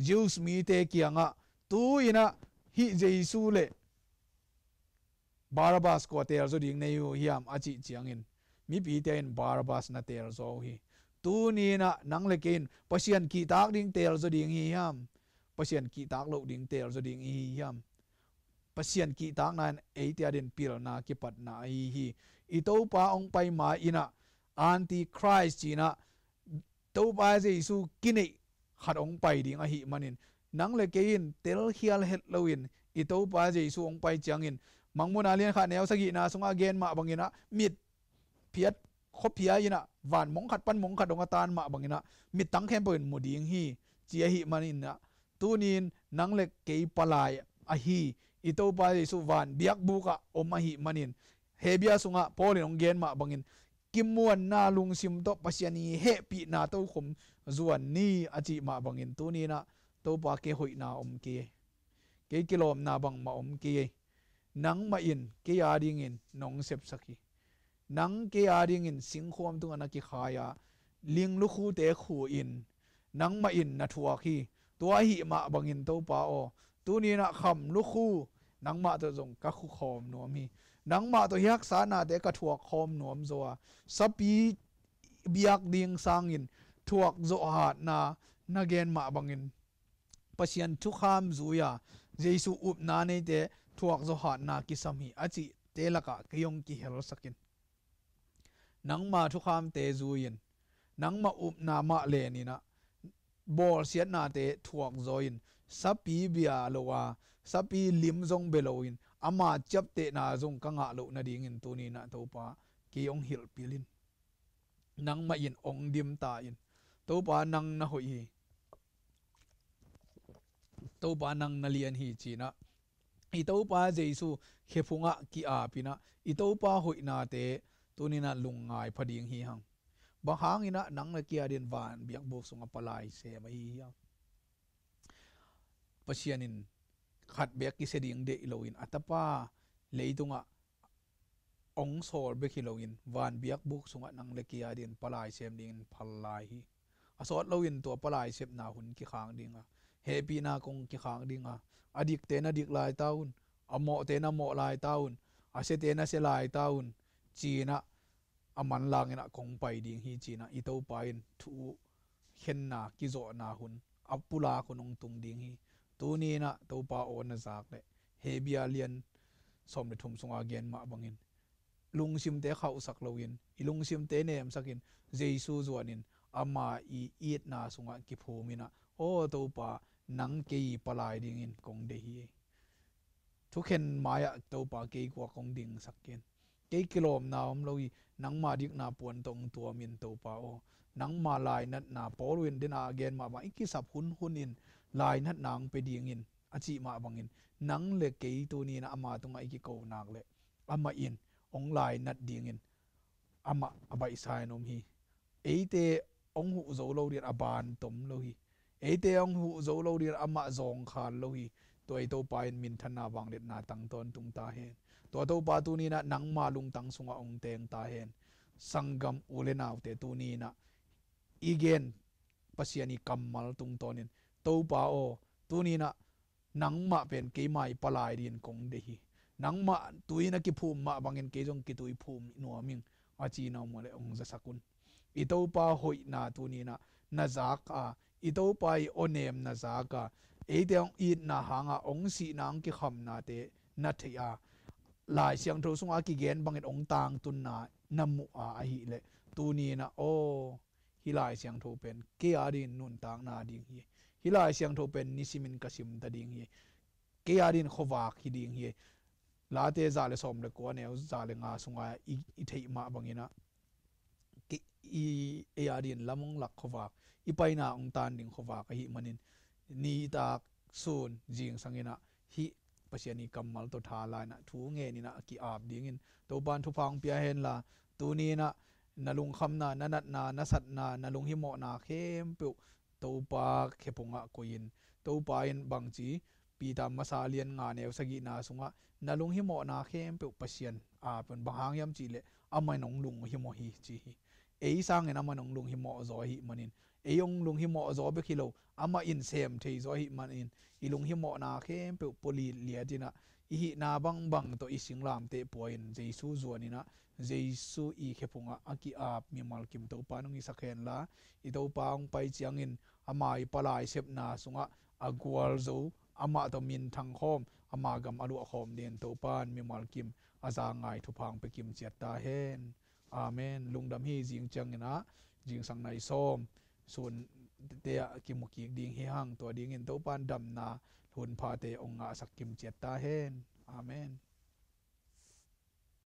jews mi te kianga tu ina hi jesu le barabas ko ter zo ding nei hiam achi chiang in mi pi te in barabas na ter zo hi tu ni na nang lekin pasian ki tak ding tel zo ding hi ham pasian ki tak lo ding tel zo ding hi ham pasian ki tak nan e tia den pil na ki pat na hi hi i to pa ong pai ma ina anti christ china to pa jesu kini hat ong pai ding a hi manin nang le kein tel hial het loin i to pa jesu ong pai changin mangmon alian kha neo sagi na sunga gen ma bangina mit phiat khó pia ina van mong khat pan mong khat dong tan ma bang ina mi tang khem poin mu ding hi chi hi man ina tunin nang le ke palai a hi ito pa su van biak buka oma manin hebia sunga polin ong gen ma bangin kimuan na lung sim to pasiani he pi na to khum zuan ni achi ma bangin tu ni na to pa ke hoi na om ke ke kilom na bang ma om ke nang ma in ke ya ding in nong sep saki นังเกียริงินสิงควมตุงอนักิขายาลิงลูกคูเตขู่อิน นังมาอินนัทัวขีตัวหิมะบังอินต้าปาโอตัวนี้นะคำลูกคู่นังมาตัวจงกักคู่คอมหนวมี นังมาตัวยักษานาเะกระทวกคอมหนวมจัวสปีเบียกดิงสางอินทวกโจหาดนานาเกนมาบังอินปัจยันทุกขามจุยาเยซูอุบนาในเตทวกโจหาดนากิสมีอจิเตลกะกยงกิเฮลสักิน nang ma thu kham te zuin nang ma up na ma le ni na bol siat na te thuak zoin sapi bia lowa sapi lim zong beloin ama chap te na zong kanga lo na ding in tuni na to pa ki ong hil pilin nang ma in ong dim ta in to pa nang na hoi hi to pa nang na lian hi chi na i to pa jaisu khepunga ki a pina i to pa hoi na te ตัวนี้นะลุงง่ายพอดีงี้ฮังบางครั้งนะหนังเลยเกียรินวานเบียงบุกสุงอปลายเสมาฮีฮังประชานินขัดเบียกิเสดียงเดอโลอินอัตป้าเลยตุงอองโซลเบคิโลอินวานเบียกบุกสุงอหนังเลยเกียรินปลายเสมดิงพลายฮีอสอดโลอินตัวปลายเสมนาหุนกิขางดิงอ่ะเฮปีนาคงกิขางดิงอ่ะอดีกเตนอดีกลายตาอุนอโมเตนอโมลายตาอุนอาเซเตนอเซลายตาอุนจีนะอามันลางเงินของไปดิ่งฮีจีนะอีโั้ไปทูเห็นนะกิโจนะหุนอัปปุลาคนองตุงดิ่งฮีตัวนี้นะตัวป้าโอนซากเลยเฮเบียเลียนสมเด็จทุมสงอาเกนมาบังเงิน ลุงซิมเตเข้าสักเลวิน อีลุงซิมเตเนี่ยมสักเงินเจสุจวนิน อามาอีเอ็ดนาสงอากิพูมินะโอ้ตัวป้านังเกี่ปลายดิ่งเงินคงเดียทุกเห็นมาอยากโต้ป้าเกี่ยกว่าคงดิ่งสักเงินกีกิโลมนาอมเราอีนังมาดิกนาปวนตรงตัวมินโตปาโอนังมาลายนัดนาปอลเนเดนาเกนมาบังอีกิสับหุนหุนอินลายนัดนางไปดีงอินอจิมาบังอินนังเล็กี่ตัวนี้นะอามาตรงาอกิโกนากเลยอามาอิน องลายนัดดีงอินอามาอบายสายนมฮีเอเตองหูโจโลเรียอบานตมโลฮีเอเตองหูโจโลเรียนอามาจองคานโลฮีตัวไอโตปายมินทนาบังเด็ดนาตังตอนตุงตาเฮนตัวเท้าปาตูนีนะนังมาลุงตั้งสุงาองเตงตาเห็นสังกมอุเลนาวเตตูนีนะอีเกนปัสยานีกัมมัลตุงตอนี้เท่าปาโอตูนีนะนังมาเป็นกี่ไม้ปลายเรียนคงเดฮีนังมาตัวนี้นักภูมิมาบางเงินกี่จงกิตุยภูมินัวมิงอาจีนามันเลยองจะสกุลอีเท่าปาหอยนาตูนีนะนาจากอ่ะอีเท่าปาโอเนมนาจากอ่ะไอเดียงอีนาหางอ่ะองสีนังกี่คำนาเตนัทยาลายเสียงโทรสุงอากิเกนบังเอ็องตางตุนนานำมุอาอหิเลยตูนีนะโอ้ฮิลายเสียงโทเป็นเกียดินนุนตางนาดิงฮีฮิลายเสียงโทเป็นนิสิมินกสิมตดิงฮีเกียดินขวากฮิดิงฮีลาเตซาเลสอมเลกัวเนวซาเลงาสุงอาอิเทมาบังเอ็นะอีเอียดินลำงหลักขวากอีไปนาองตานดิงขวากอหิมันินนีตาซูนจิงสังเอ็นะฮิปเชียนีกำมัลตัวทาลายนะถูเงินี่นะกีอาบดิ้งินตัวบ้านทุพังเปียเห็นละตัวนี้นะนลุงคำนานนัดนานสัตนานลุงหิมอนาเข้มเปียวตัวปาเข็ปงะกุยินตัวปายินบางจีปีตามมาซาเลียนงานเอวสกินาสุงะนลุงหิมอนาเข้มเปียวปเชียนอาเป็นบางหางยำจีเลยอเไม่นองลุงหิมอฮีจีเอ้ยสร้างเงินอเไม่นองลุงหิมะจอยหิมันินเอยงลงหิมอจอเบคิโลอามาอินเซมเทยจอหิมันอินอีลงหิมอนาเข้มเปปลีเลียจินะอีนาบังบังตัวอีสิงรามเตปวยนเจสุจวนนี่นะเจสุอีเขพงะอากิอาบมีมัลกิมตัวปานุงอีสักเห็นละอีตัวปางไปจีงอินอามาอีปลายเซบนาสุงะอากัวาลโซอามาตัวมินทังคอมอามากมอรุอคอมเดียนตัวปานมีมัลกิมอาจางไงทุพังไปกิมเจตตาเห็นอาเมนลุงดำฮีจิงจังนะจิงสังในส้มส่วนเตะกิมุกีดิ่งหิหังตัวดิ่งเงินเต้าปานดำนาหุนพาเตองอาสักกิมเจตตาเฮนอาเมน